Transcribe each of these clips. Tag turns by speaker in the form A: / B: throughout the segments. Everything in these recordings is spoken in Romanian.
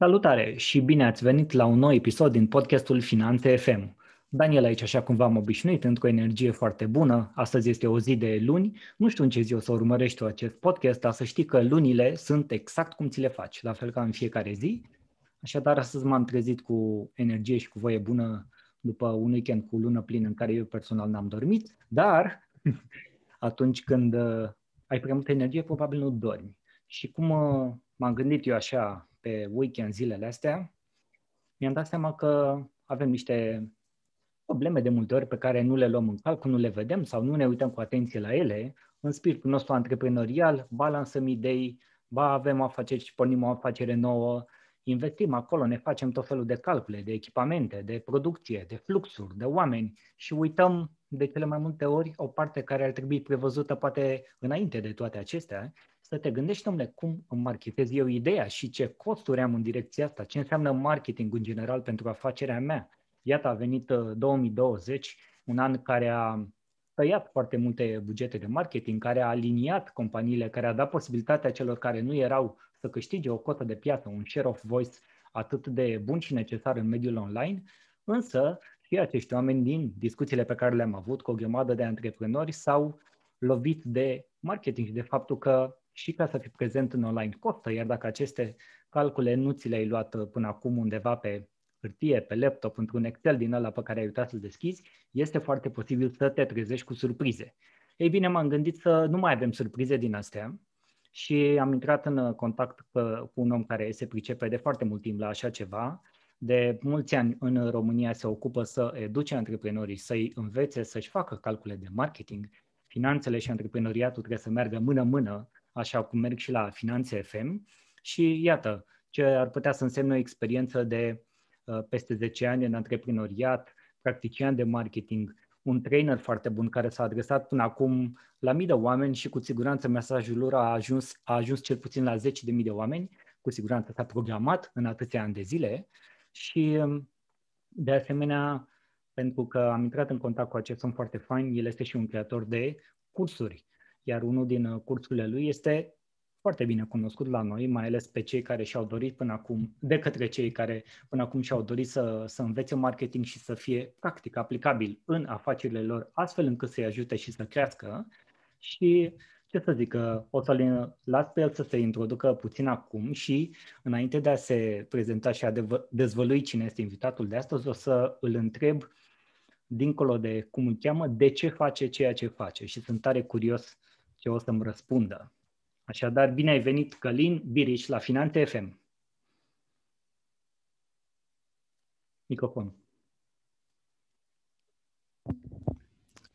A: Salutare și bine ați venit la un nou episod din podcastul Finanțe FM. Daniel aici, așa cum v-am obișnuit, într-o energie foarte bună. Astăzi este o zi de luni. Nu știu în ce zi o să urmărești acest podcast, dar să știi că lunile sunt exact cum ți le faci, la fel ca în fiecare zi. Așadar, astăzi m-am trezit cu energie și cu voie bună după un weekend cu lună plină în care eu personal n-am dormit, dar atunci când uh, ai prea multă energie, probabil nu dormi. Și cum uh, m-am gândit eu așa pe weekend zilele astea, mi-am dat seama că avem niște probleme de multe ori pe care nu le luăm în calcul, nu le vedem sau nu ne uităm cu atenție la ele. În spiritul nostru antreprenorial balansăm idei, ba avem o afacere și pornim o afacere nouă, investim acolo, ne facem tot felul de calcule, de echipamente, de producție, de fluxuri, de oameni și uităm de cele mai multe ori o parte care ar trebui prevăzută poate înainte de toate acestea să te gândești, domnule, cum îmi marketez eu ideea și ce costuri am în direcția asta, ce înseamnă marketing în general pentru afacerea mea. Iată, a venit 2020, uh, un an care a tăiat foarte multe bugete de marketing, care a aliniat companiile, care a dat posibilitatea celor care nu erau să câștige o cotă de piață, un share of voice atât de bun și necesar în mediul online, însă și acești oameni din discuțiile pe care le-am avut cu o grămadă de antreprenori s-au lovit de marketing și de faptul că și ca să fii prezent în online costă, iar dacă aceste calcule nu ți le-ai luat uh, până acum undeva pe hârtie, pe laptop, într-un Excel din ăla pe care ai uitat să-l deschizi, este foarte posibil să te trezești cu surprize. Ei bine, m-am gândit să nu mai avem surprize din astea și am intrat în uh, contact uh, cu un om care se pricepe de foarte mult timp la așa ceva. De mulți ani în România se ocupă să educe antreprenorii, să-i învețe să-și facă calcule de marketing. Finanțele și antreprenoriatul trebuie să meargă mână-mână așa cum merg și la Finanțe FM și iată ce ar putea să însemne o experiență de uh, peste 10 ani în antreprenoriat, practician de marketing, un trainer foarte bun care s-a adresat până acum la mii de oameni și cu siguranță mesajul lor a ajuns, a ajuns cel puțin la 10.000 de mii de oameni, cu siguranță s-a programat în atâția ani de zile și um, de asemenea, pentru că am intrat în contact cu acest om foarte fain, el este și un creator de cursuri iar unul din uh, cursurile lui este foarte bine cunoscut la noi, mai ales pe cei care și-au dorit până acum, de către cei care până acum și-au dorit să, să învețe marketing și să fie practic aplicabil în afacerile lor, astfel încât să-i ajute și să crească. Și ce să zic, uh, o să-l las pe el să se introducă puțin acum și înainte de a se prezenta și a dezvălui cine este invitatul de astăzi, o să îl întreb dincolo de cum îl cheamă, de ce face ceea ce face și sunt tare curios ce o să-mi răspundă. Așadar, bine ai venit, Călin Biriș, la Finanțe FM. Microfon.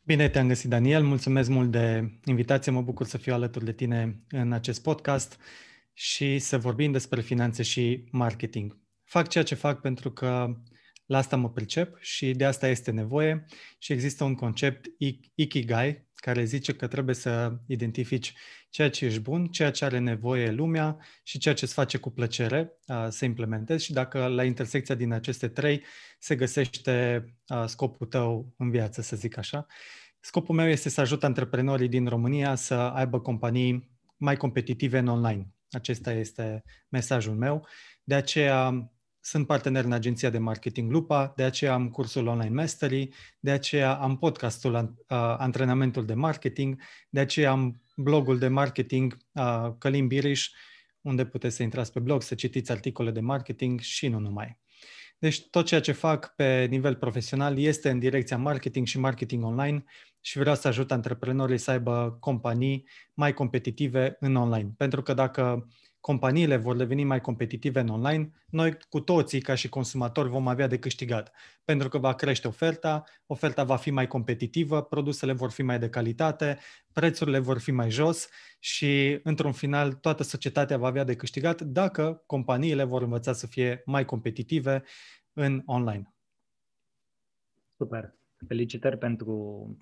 B: Bine te-am găsit, Daniel. Mulțumesc mult de invitație. Mă bucur să fiu alături de tine în acest podcast și să vorbim despre finanțe și marketing. Fac ceea ce fac pentru că la asta mă pricep și de asta este nevoie și există un concept Ikigai, care zice că trebuie să identifici ceea ce ești bun, ceea ce are nevoie lumea și ceea ce îți face cu plăcere să implementezi și dacă la intersecția din aceste trei se găsește scopul tău în viață, să zic așa. Scopul meu este să ajut antreprenorii din România să aibă companii mai competitive în online. Acesta este mesajul meu. De aceea sunt partener în agenția de marketing Lupa, de aceea am cursul Online Mastery, de aceea am podcastul uh, Antrenamentul de Marketing, de aceea am blogul de marketing uh, Călim Biriș, unde puteți să intrați pe blog, să citiți articole de marketing și nu numai. Deci tot ceea ce fac pe nivel profesional este în direcția marketing și marketing online și vreau să ajut antreprenorii să aibă companii mai competitive în online. Pentru că dacă companiile vor deveni mai competitive în online, noi cu toții, ca și consumatori, vom avea de câștigat. Pentru că va crește oferta, oferta va fi mai competitivă, produsele vor fi mai de calitate, prețurile vor fi mai jos și, într-un final, toată societatea va avea de câștigat dacă companiile vor învăța să fie mai competitive în online. Super.
A: Felicitări pentru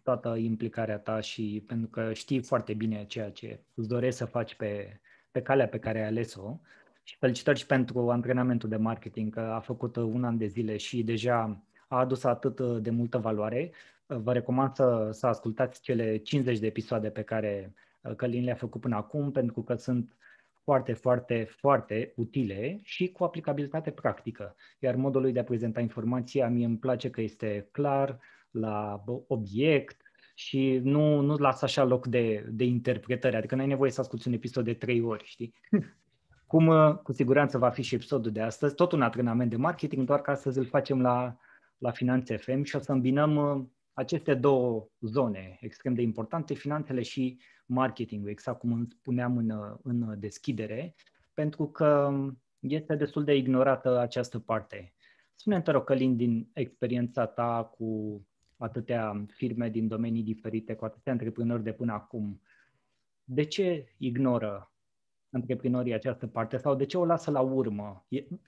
A: toată implicarea ta și pentru că știi foarte bine ceea ce îți dorești să faci pe, pe calea pe care ai ales-o și felicitări și pentru antrenamentul de marketing, că a făcut uh, un an de zile și deja a adus atât uh, de multă valoare. Uh, vă recomand să, să ascultați cele 50 de episoade pe care Călin le-a făcut până acum, pentru că sunt foarte, foarte, foarte utile și cu aplicabilitate practică. Iar modul lui de a prezenta informația, mie îmi place că este clar, la obiect, și nu, nu lasă așa loc de, de interpretări, adică nu ai nevoie să asculti un episod de trei ori, știi? Cum uh, cu siguranță va fi și episodul de astăzi, tot un antrenament de marketing, doar că astăzi îl facem la, la Finanțe FM și o să îmbinăm uh, aceste două zone extrem de importante, finanțele și marketingul, exact cum spuneam în, uh, în deschidere, pentru că um, este destul de ignorată această parte. Spune-mi, te rog, Călin, din experiența ta cu atâtea firme din domenii diferite, cu atâtea antreprenori de până acum. De ce ignoră antreprenorii această parte sau de ce o lasă la urmă?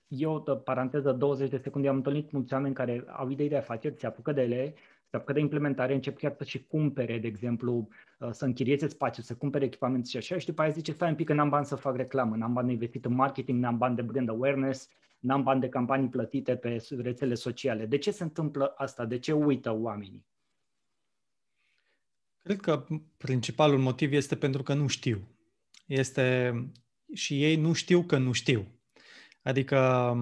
A: Eu, paranteză, 20 de secunde, am întâlnit mulți oameni care au idei de afaceri, se apucă de ele, se apucă de implementare, încep chiar să și cumpere, de exemplu, uh, să închirieze spațiu, să cumpere echipament și așa, și după aia zice, stai un pic că n-am bani să fac reclamă, n-am bani investit în marketing, n-am bani de brand awareness, n-am bani de campanii plătite pe rețele sociale. De ce se întâmplă asta? De ce uită oamenii?
B: Cred că principalul motiv este pentru că nu știu. Este și ei nu știu că nu știu. Adică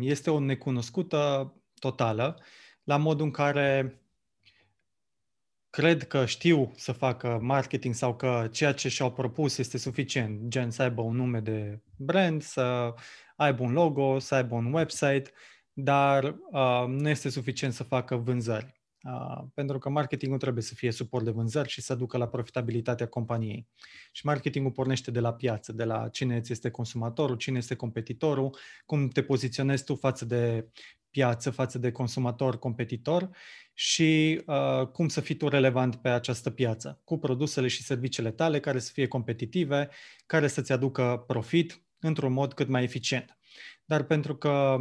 B: este o necunoscută totală la modul în care cred că știu să facă marketing sau că ceea ce și-au propus este suficient, gen să aibă un nume de brand, să aibă un logo, să aibă un website, dar uh, nu este suficient să facă vânzări. Uh, pentru că marketingul trebuie să fie suport de vânzări și să ducă la profitabilitatea companiei. Și marketingul pornește de la piață, de la cine îți este consumatorul, cine este competitorul, cum te poziționezi tu față de piață, față de consumator, competitor și uh, cum să fii tu relevant pe această piață, cu produsele și serviciile tale care să fie competitive, care să-ți aducă profit într-un mod cât mai eficient. Dar pentru că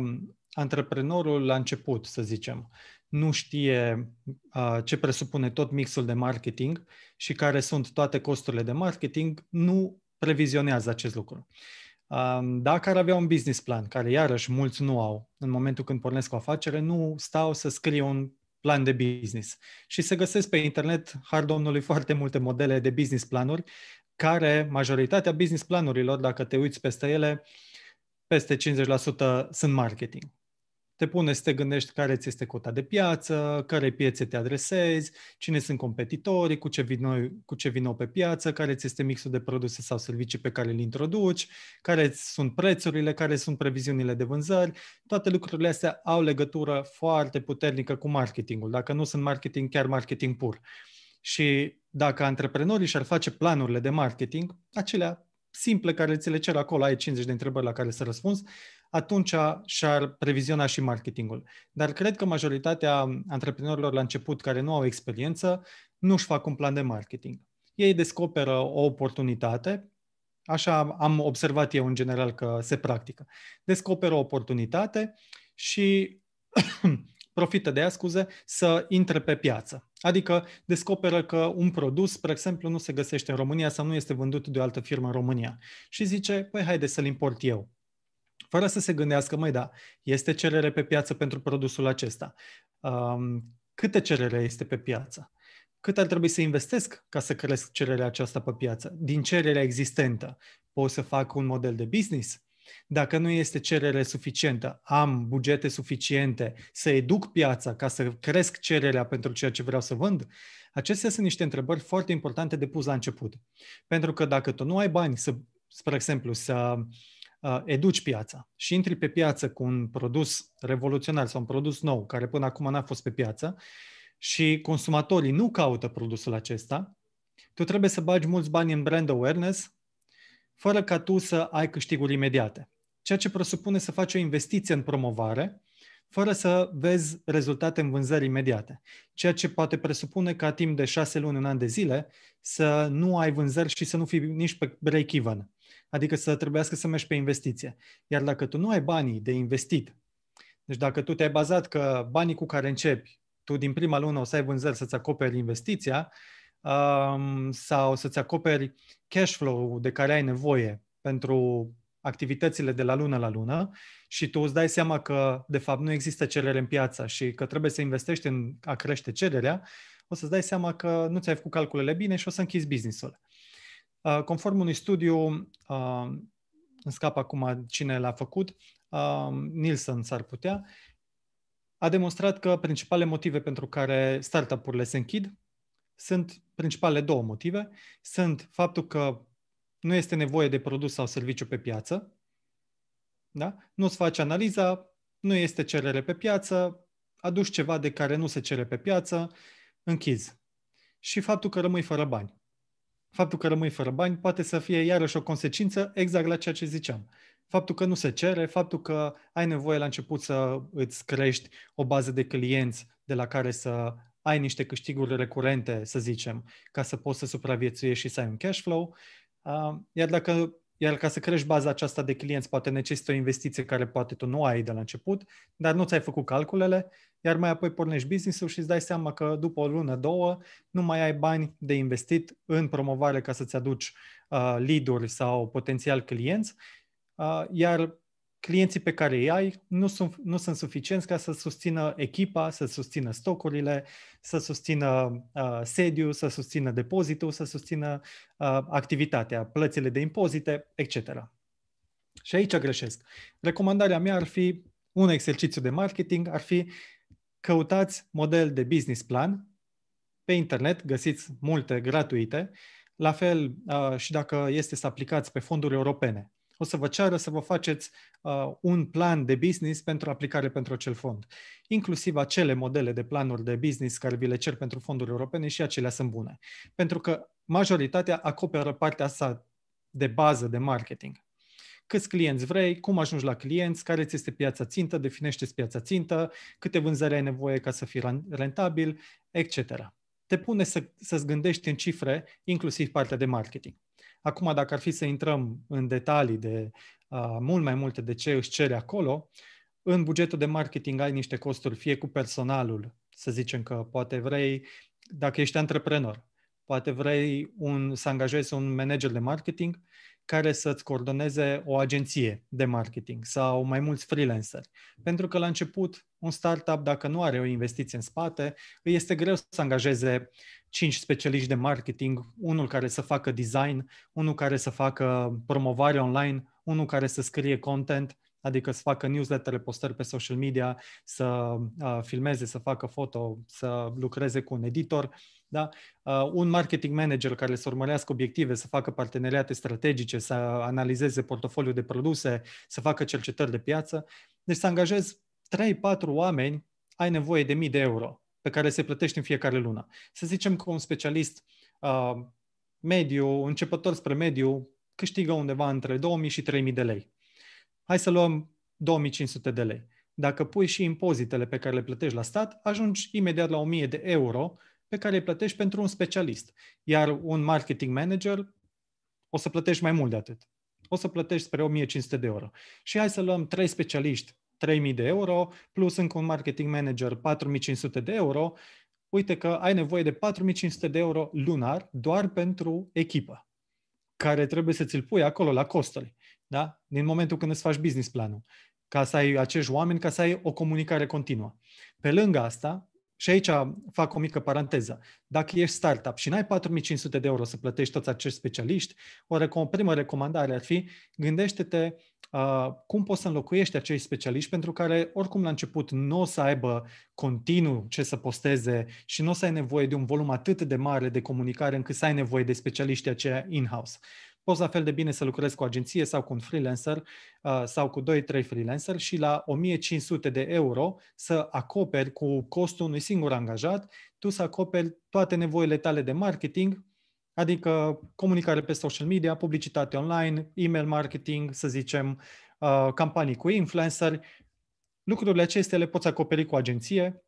B: antreprenorul la început, să zicem, nu știe uh, ce presupune tot mixul de marketing și care sunt toate costurile de marketing, nu previzionează acest lucru. Uh, dacă ar avea un business plan, care iarăși mulți nu au, în momentul când pornesc o afacere, nu stau să scriu un plan de business. Și se găsesc pe internet, har domnului, foarte multe modele de business planuri care majoritatea business planurilor, dacă te uiți peste ele, peste 50% sunt marketing. Te pune să te gândești care ți este cota de piață, care piețe te adresezi, cine sunt competitorii, cu ce, vin nou, cu ce vin nou pe piață, care ți este mixul de produse sau servicii pe care le introduci, care sunt prețurile, care sunt previziunile de vânzări. Toate lucrurile astea au legătură foarte puternică cu marketingul. Dacă nu sunt marketing, chiar marketing pur. Uh, și dacă antreprenorii și-ar face planurile de marketing, acelea simple care ți le cer acolo, ai 50 de întrebări la care să răspunzi, atunci și-ar previziona și marketingul. Dar cred că majoritatea antreprenorilor la început care nu au experiență nu își fac un plan de marketing. Ei descoperă o oportunitate, așa am observat eu în general că se practică. Descoperă o oportunitate și profită de ea, scuze, să intre pe piață. Adică descoperă că un produs, spre exemplu, nu se găsește în România sau nu este vândut de o altă firmă în România și zice, păi haide să-l import eu. Fără să se gândească, mai da, este cerere pe piață pentru produsul acesta. Um, câte cerere este pe piață? Cât ar trebui să investesc ca să cresc cererea aceasta pe piață? Din cererea existentă pot să fac un model de business? Dacă nu este cerere suficientă, am bugete suficiente să educ piața ca să cresc cererea pentru ceea ce vreau să vând, acestea sunt niște întrebări foarte importante de pus la început. Pentru că dacă tu nu ai bani să, spre exemplu, să uh, educi piața și intri pe piață cu un produs revoluționar sau un produs nou care până acum n-a fost pe piață și consumatorii nu caută produsul acesta, tu trebuie să bagi mulți bani în brand awareness fără ca tu să ai câștiguri imediate. Ceea ce presupune să faci o investiție în promovare, fără să vezi rezultate în vânzări imediate. Ceea ce poate presupune ca timp de șase luni, un an de zile, să nu ai vânzări și să nu fii nici pe break-even. Adică să trebuiască să mergi pe investiție. Iar dacă tu nu ai banii de investit, deci dacă tu te-ai bazat că banii cu care începi, tu din prima lună o să ai vânzări să-ți acoperi investiția, um, sau să-ți acoperi cash flow-ul de care ai nevoie pentru activitățile de la lună la lună și tu îți dai seama că, de fapt, nu există cerere în piață și că trebuie să investești în a crește cererea, o să-ți dai seama că nu ți-ai făcut calculele bine și o să închizi businessul. Uh, conform unui studiu, uh, îmi scap acum cine l-a făcut, uh, Nielsen s-ar putea, a demonstrat că principalele motive pentru care startup-urile se închid sunt principalele două motive sunt faptul că nu este nevoie de produs sau serviciu pe piață, da? nu-ți faci analiza, nu este cerere pe piață, aduci ceva de care nu se cere pe piață, închizi. Și faptul că rămâi fără bani. Faptul că rămâi fără bani poate să fie iarăși o consecință exact la ceea ce ziceam. Faptul că nu se cere, faptul că ai nevoie la început să îți crești o bază de clienți de la care să ai niște câștiguri recurente, să zicem, ca să poți să supraviețuiești și să ai un cash flow. Ah, iar, dacă, iar ca să crești baza aceasta de clienți, poate necesită o investiție care poate tu nu ai de la început, dar nu ți-ai făcut calculele, iar mai apoi pornești business-ul și îți dai seama că după o lună, două, nu mai ai bani de investit în promovare ca să-ți aduci uh, lead-uri sau potențial clienți, uh, iar clienții pe care îi ai nu sunt, nu sunt suficienți ca să susțină echipa, să susțină stocurile, să susțină uh, sediu, să susțină depozitul, să susțină uh, activitatea, plățile de impozite, etc. Și aici greșesc. Recomandarea mea ar fi un exercițiu de marketing, ar fi căutați model de business plan pe internet, găsiți multe gratuite, la fel uh, și dacă este să aplicați pe fonduri europene o să vă ceară să vă faceți uh, un plan de business pentru aplicare pentru acel fond. Inclusiv acele modele de planuri de business care vi le cer pentru fonduri europene și acelea sunt bune. Pentru că majoritatea acoperă partea asta de bază de marketing. Câți clienți vrei, cum ajungi la clienți, care ți este piața țintă, definește piața țintă, câte vânzări ai nevoie ca să fii rentabil, etc. Te pune să, să-ți gândești în cifre, inclusiv partea de marketing. Acum, dacă ar fi să intrăm în detalii de uh, mult mai multe de ce își cere acolo, în bugetul de marketing ai niște costuri, fie cu personalul, să zicem că poate vrei, dacă ești antreprenor, poate vrei un, să angajezi un manager de marketing care să-ți coordoneze o agenție de marketing sau mai mulți freelanceri. Pentru că la început, un startup, dacă nu are o investiție în spate, îi este greu să angajeze cinci specialiști de marketing, unul care să facă design, unul care să facă promovare online, unul care să scrie content, adică să facă newsletter, postări pe social media, să uh, filmeze, să facă foto, să lucreze cu un editor, da? Uh, un marketing manager care să urmărească obiective, să facă parteneriate strategice, să analizeze portofoliul de produse, să facă cercetări de piață. Deci să angajezi 3-4 oameni, ai nevoie de mii de euro pe care se plătește în fiecare lună. Să zicem că un specialist uh, mediu, începător spre mediu, câștigă undeva între 2000 și 3000 de lei. Hai să luăm 2500 de lei. Dacă pui și impozitele pe care le plătești la stat, ajungi imediat la 1000 de euro pe care îi plătești pentru un specialist. Iar un marketing manager o să plătești mai mult de atât. O să plătești spre 1500 de euro. Și hai să luăm trei specialiști 3.000 de euro, plus încă un marketing manager 4.500 de euro, uite că ai nevoie de 4.500 de euro lunar doar pentru echipă, care trebuie să ți-l pui acolo la costuri, da? din momentul când îți faci business planul, ca să ai acești oameni, ca să ai o comunicare continuă. Pe lângă asta, și aici fac o mică paranteză. Dacă ești startup și n-ai 4500 de euro să plătești toți acești specialiști, o, o primă recomandare ar fi gândește-te uh, cum poți să înlocuiești acei specialiști pentru care oricum la început nu o să aibă continuu ce să posteze și nu o să ai nevoie de un volum atât de mare de comunicare încât să ai nevoie de specialiștii aceia in-house poți la fel de bine să lucrezi cu o agenție sau cu un freelancer uh, sau cu 2-3 freelancer și la 1500 de euro să acoperi cu costul unui singur angajat, tu să acoperi toate nevoile tale de marketing, adică comunicare pe social media, publicitate online, email marketing, să zicem, uh, campanii cu influencer. Lucrurile acestea le poți acoperi cu o agenție,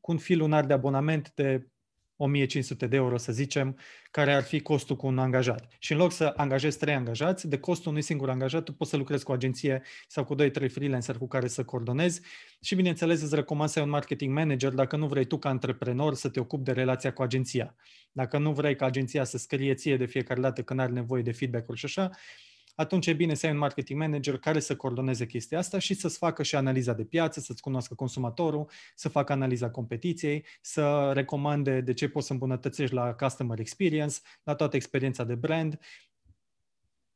B: cu un fil lunar de abonament de 1500 de euro, să zicem, care ar fi costul cu un angajat. Și în loc să angajezi trei angajați, de costul unui singur angajat, tu poți să lucrezi cu o agenție sau cu doi trei freelancer cu care să coordonezi și, bineînțeles, îți recomand să ai un marketing manager dacă nu vrei tu ca antreprenor să te ocupi de relația cu agenția. Dacă nu vrei ca agenția să scrie ție de fiecare dată când are nevoie de feedback-uri și așa, atunci e bine să ai un marketing manager care să coordoneze chestia asta și să-ți facă și analiza de piață, să-ți cunoască consumatorul, să facă analiza competiției, să recomande de ce poți să îmbunătățești la customer experience, la toată experiența de brand.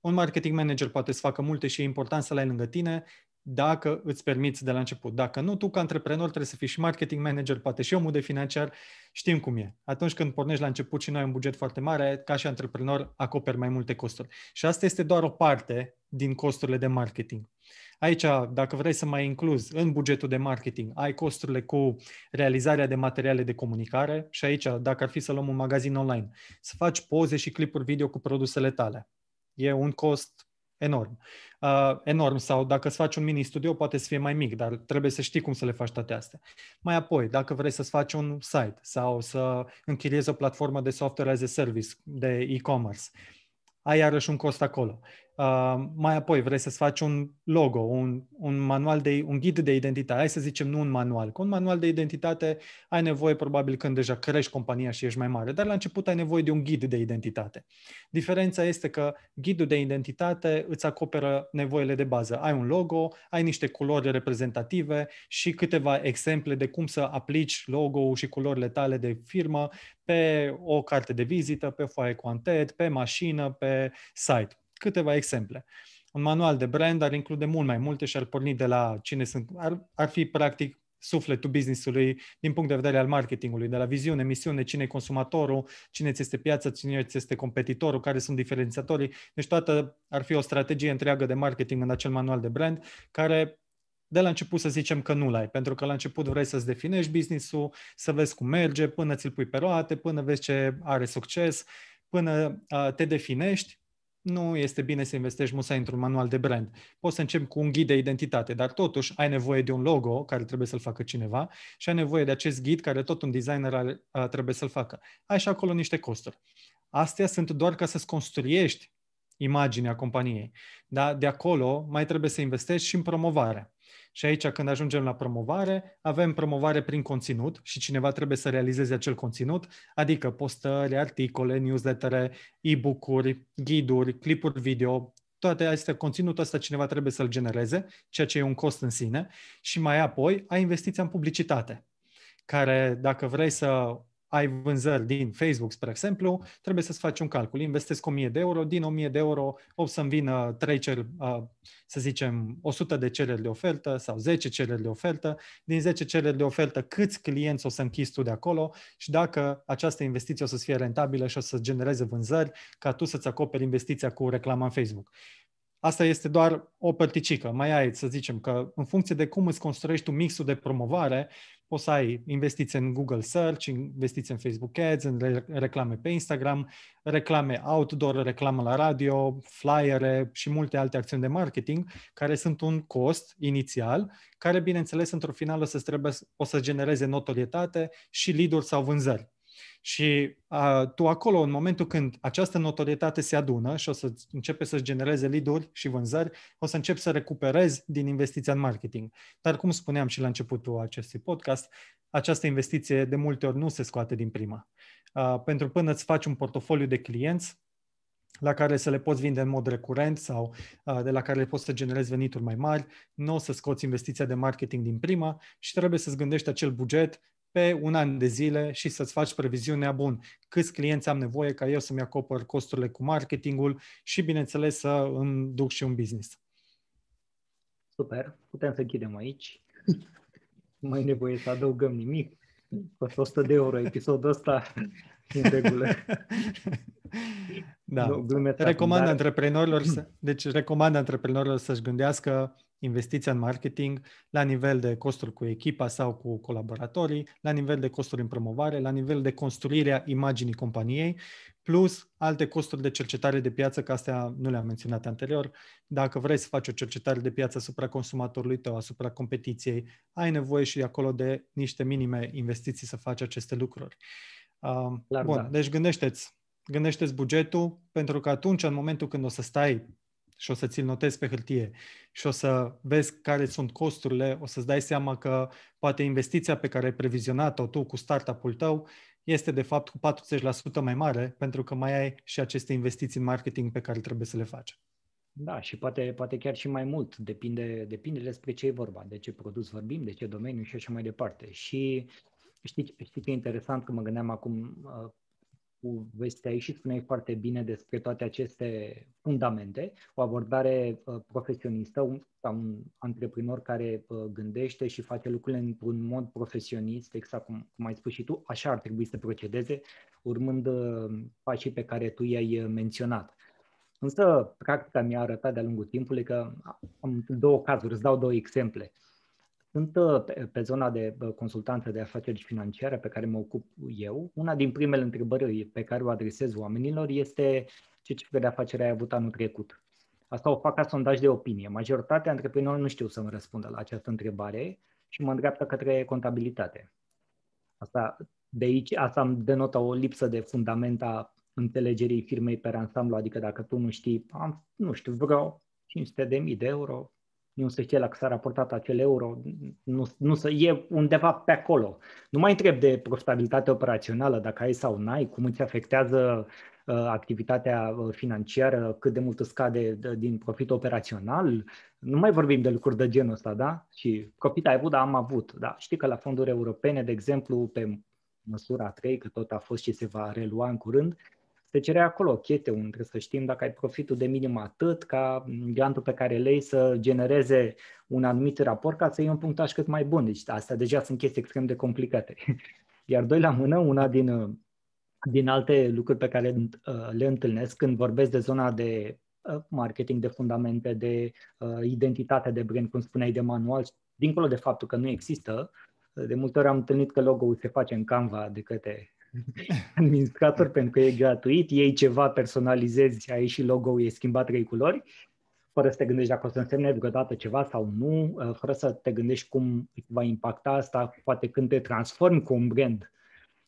B: Un marketing manager poate să facă multe și e important să-l ai lângă tine dacă îți permiți de la început. Dacă nu, tu ca antreprenor trebuie să fii și marketing manager, poate și omul de financiar, știm cum e. Atunci când pornești la început și noi un buget foarte mare, ca și antreprenor acoperi mai multe costuri. Și asta este doar o parte din costurile de marketing. Aici, dacă vrei să mai incluzi în bugetul de marketing, ai costurile cu realizarea de materiale de comunicare și aici, dacă ar fi să luăm un magazin online, să faci poze și clipuri video cu produsele tale. E un cost enorm. Uh, enorm sau dacă îți faci un mini studio poate să fie mai mic, dar trebuie să știi cum să le faci toate astea. Mai apoi, dacă vrei să-ți faci un site sau să închiriezi o platformă de software as a service, de e-commerce, ai iarăși un cost acolo. Uh, mai apoi vrei să-ți faci un logo, un, un manual de, un ghid de identitate, hai să zicem nu un manual, cu un manual de identitate ai nevoie probabil când deja crești compania și ești mai mare, dar la început ai nevoie de un ghid de identitate. Diferența este că ghidul de identitate îți acoperă nevoile de bază. Ai un logo, ai niște culori reprezentative și câteva exemple de cum să aplici logo-ul și culorile tale de firmă pe o carte de vizită, pe foaie cu antet, pe mașină, pe site câteva exemple. Un manual de brand ar include mult mai multe și ar porni de la cine sunt, ar, ar fi practic sufletul businessului din punct de vedere al marketingului, de la viziune, misiune, cine e consumatorul, cine ți este piața, cine ți este competitorul, care sunt diferențiatorii. Deci toată ar fi o strategie întreagă de marketing în acel manual de brand care de la început să zicem că nu l-ai, pentru că la început vrei să-ți definești business-ul, să vezi cum merge, până ți-l pui pe roate, până vezi ce are succes, până te definești nu este bine să investești musai într-un manual de brand. Poți să începi cu un ghid de identitate, dar totuși ai nevoie de un logo care trebuie să-l facă cineva și ai nevoie de acest ghid care tot un designer are, trebuie să-l facă. Ai și acolo niște costuri. Astea sunt doar ca să-ți construiești imaginea companiei. Dar de acolo mai trebuie să investești și în promovare. Și aici, când ajungem la promovare, avem promovare prin conținut și cineva trebuie să realizeze acel conținut, adică postări, articole, newsletter, e-book-uri, ghiduri, clipuri video, toate astea, conținutul ăsta cineva trebuie să-l genereze, ceea ce e un cost în sine, și mai apoi ai investiția în publicitate, care dacă vrei să ai vânzări din Facebook, spre exemplu, trebuie să-ți faci un calcul. Investesc 1000 de euro, din 1000 de euro o să-mi vină 3 cer, să zicem 100 de cereri de ofertă sau 10 cereri de ofertă. Din 10 cereri de ofertă, câți clienți o să închizi tu de acolo și dacă această investiție o să fie rentabilă și o să genereze vânzări ca tu să-ți acoperi investiția cu reclama în Facebook. Asta este doar o părticică. Mai ai, să zicem, că în funcție de cum îți construiești un mixul de promovare, poți să ai investiții în Google Search, investiții în Facebook Ads, în reclame pe Instagram, reclame outdoor, reclamă la radio, flyere și multe alte acțiuni de marketing, care sunt un cost inițial, care, bineînțeles, într-o finală o să, trebuie, o să genereze notorietate și lead sau vânzări. Și uh, tu acolo, în momentul când această notorietate se adună și o să începe să-ți genereze lead și vânzări, o să începi să recuperezi din investiția în marketing. Dar cum spuneam și la începutul acestui podcast, această investiție de multe ori nu se scoate din prima. Uh, pentru până îți faci un portofoliu de clienți, la care să le poți vinde în mod recurent sau uh, de la care le poți să generezi venituri mai mari, nu o să scoți investiția de marketing din prima și trebuie să-ți gândești acel buget pe un an de zile și să-ți faci previziunea bun, câți clienți am nevoie ca eu să-mi acopăr costurile cu marketingul și, bineînțeles, să îmi duc și un business. Super, putem să închidem aici. Nu mai nevoie să adăugăm nimic. Costă 100 de euro episodul ăsta, în regulă. Da. recomand antreprenorilor să, deci recomand antreprenorilor să-și gândească investiția în marketing, la nivel de costuri cu echipa sau cu colaboratorii, la nivel de costuri în promovare, la nivel de construirea imaginii companiei, plus alte costuri de cercetare de piață, că astea nu le-am menționat anterior. Dacă vrei să faci o cercetare de piață asupra consumatorului tău, asupra competiției, ai nevoie și acolo de niște minime investiții să faci aceste lucruri. Uh, bun, da. deci gândește-ți, gândește-ți bugetul, pentru că atunci, în momentul când o să stai și o să ți-l notezi pe hârtie și o să vezi care sunt costurile, o să-ți dai seama că poate investiția pe care ai previzionat-o tu cu startup-ul tău este de fapt cu 40% mai mare pentru că mai ai și aceste investiții în marketing pe care trebuie să le faci.
A: Da, și poate, poate chiar și mai mult, depinde, depinde despre ce e vorba, de ce produs vorbim, de ce domeniu și așa mai departe. Și știi, știi că e interesant că mă gândeam acum uh, cu vestea și spuneai foarte bine despre toate aceste fundamente, o abordare uh, profesionistă un, sau un antreprenor care uh, gândește și face lucrurile într-un mod profesionist, exact cum, cum ai spus și tu, așa ar trebui să procedeze, urmând uh, pașii pe care tu i-ai uh, menționat. Însă, practica mi-a arătat de-a lungul timpului că am două cazuri, îți dau două exemple. Uh, sunt uh, pe zona de consultanță de afaceri financiare pe care mă ocup eu. Una din primele întrebări pe care o adresez oamenilor este ce cifre de afaceri ai avut anul trecut. Asta o fac ca sondaj de opinie. Majoritatea antreprenorilor nu știu să-mi răspundă la această întrebare și mă îndreaptă către contabilitate. Asta, de aici, asta îmi denotă o lipsă de fundamenta înțelegerii firmei pe ansamblu, adică dacă tu nu știi, am, nu știu, vreo 500 de mii de euro, nu știu ce la s-a raportat acel euro, nu, nu să, e undeva pe acolo. Nu mai întreb de profitabilitate operațională, dacă ai sau n-ai, cum îți afectează uh, activitatea uh, financiară, cât de mult îți scade uh, din profit operațional. Nu mai vorbim de lucruri de genul ăsta, da? Și profit ai avut, dar am avut. Da? Știi că la fonduri europene, de exemplu, pe măsura 3, că tot a fost și se va relua în curând, trecerea acolo o chete unde trebuie să știm dacă ai profitul de minim atât ca mm, grantul pe care lei să genereze un anumit raport ca să iei un punctaj cât mai bun. Deci astea deja sunt chestii extrem de complicate. Iar doi la mână, una din, uh, din alte lucruri pe care uh, le întâlnesc când vorbesc de zona de uh, marketing de fundamente, de identitate de brand, cum spuneai, de manual, dincolo de faptul că nu există, de multe ori am întâlnit că logo-ul se face în Canva de către administrator da. pentru că e gratuit, iei ceva, personalizezi, ai și logo-ul, e schimbat trei culori, fără să te gândești dacă o să însemne vreodată ceva sau nu, ă, fără să te gândești cum va impacta asta, poate când te transformi cu un brand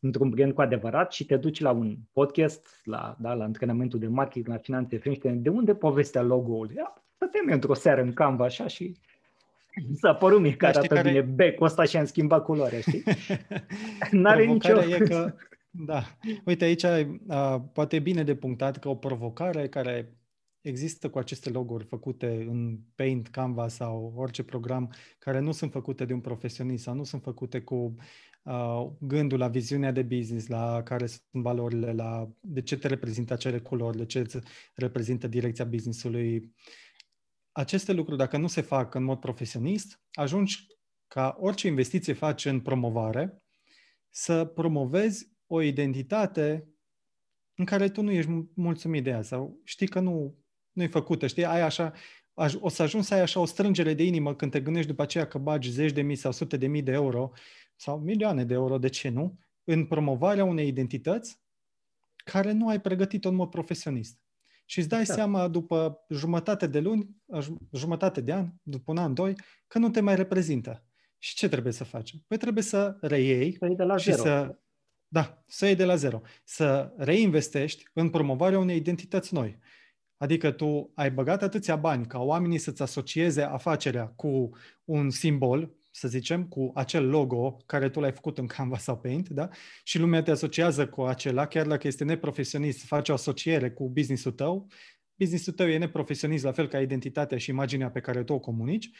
A: într-un brand cu adevărat și te duci la un podcast, la, da, la antrenamentul de marketing, la finanțe, de unde povestea logo-ul? Să te într-o seară în Canva așa și
B: să a părut mie că arată care... bine becul ăsta și am schimbat culoarea, știi? N-are nicio... E că Da. Uite, aici poate e bine de punctat că o provocare care există cu aceste loguri făcute în Paint, Canva sau orice program care nu sunt făcute de un profesionist sau nu sunt făcute cu uh, gândul la viziunea de business, la care sunt valorile, la de ce te reprezintă acele culori, de ce îți reprezintă direcția businessului. Aceste lucruri, dacă nu se fac în mod profesionist, ajungi ca orice investiție faci în promovare, să promovezi o identitate în care tu nu ești mulțumit de ea sau știi că nu, nu e făcută, știi, ai așa, o să ajungi să ai așa o strângere de inimă când te gândești după aceea că bagi zeci de mii sau sute de mii de euro sau milioane de euro, de ce nu, în promovarea unei identități care nu ai pregătit-o în mod profesionist. Și îți dai da. seama după jumătate de luni, jumătate de an, după un an, doi, că nu te mai reprezintă. Și ce trebuie să faci? Păi trebuie să reiei și zero. să da, să iei de la zero. Să reinvestești în promovarea unei identități noi. Adică tu ai băgat atâția bani ca oamenii să-ți asocieze afacerea cu un simbol, să zicem, cu acel logo care tu l-ai făcut în Canva sau Paint, da? Și lumea te asociază cu acela, chiar dacă este neprofesionist, faci o asociere cu businessul tău, businessul tău e neprofesionist, la fel ca identitatea și imaginea pe care tu o comunici,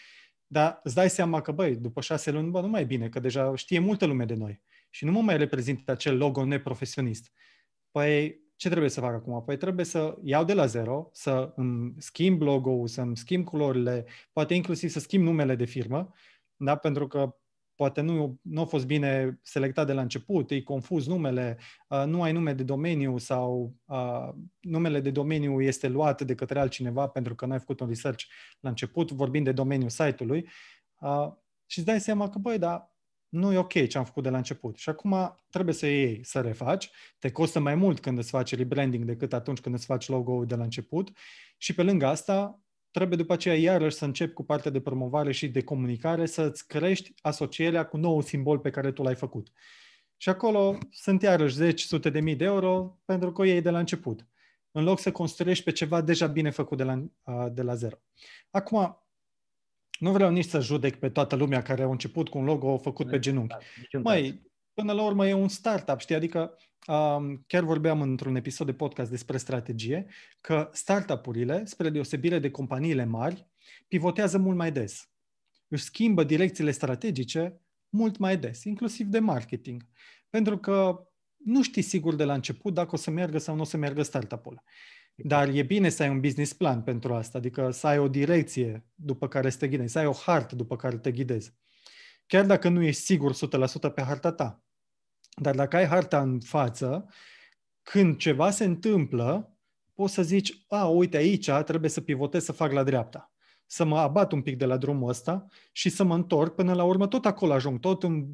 B: dar îți dai seama că, băi, după șase luni, bă, nu mai e bine, că deja știe multă lume de noi și nu mă mai reprezintă acel logo neprofesionist. Păi ce trebuie să fac acum? Păi trebuie să iau de la zero, să îmi schimb logo-ul, să îmi schimb culorile, poate inclusiv să schimb numele de firmă, da? pentru că poate nu, nu a fost bine selectat de la început, e confuz numele, nu ai nume de domeniu sau uh, numele de domeniu este luat de către altcineva pentru că n-ai făcut un research la început, vorbind de domeniul site-ului uh, și îți dai seama că, băi, dar nu e ok ce am făcut de la început. Și acum trebuie să iei, să refaci. Te costă mai mult când îți faci rebranding decât atunci când îți faci logo-ul de la început. Și pe lângă asta, trebuie după aceea iarăși să începi cu partea de promovare și de comunicare, să-ți crești asocierea cu nou simbol pe care tu l-ai făcut. Și acolo sunt iarăși zeci, sute de mii de euro pentru că o iei de la început. În loc să construiești pe ceva deja bine făcut de la, de la zero. Acum, nu vreau nici să judec pe toată lumea care a început cu un logo făcut pe exact, genunchi. Da, mai, până la urmă e un startup, știi? Adică um, chiar vorbeam într-un episod de podcast despre strategie că startup-urile, spre deosebire de companiile mari, pivotează mult mai des. Își schimbă direcțiile strategice mult mai des, inclusiv de marketing. Pentru că nu știi sigur de la început dacă o să meargă sau nu o să meargă startup-ul. Uh, dar e bine să ai un business plan pentru asta, adică să ai o direcție după care să te ghidezi, să ai o hartă după care te ghidezi. Chiar dacă nu ești sigur 100% pe harta ta. Dar dacă ai harta în față, când ceva se întâmplă, poți să zici, a, uite aici trebuie să pivotez să fac la dreapta, să mă abat un pic de la drumul ăsta și să mă întorc până la urmă, tot acolo ajung, tot în,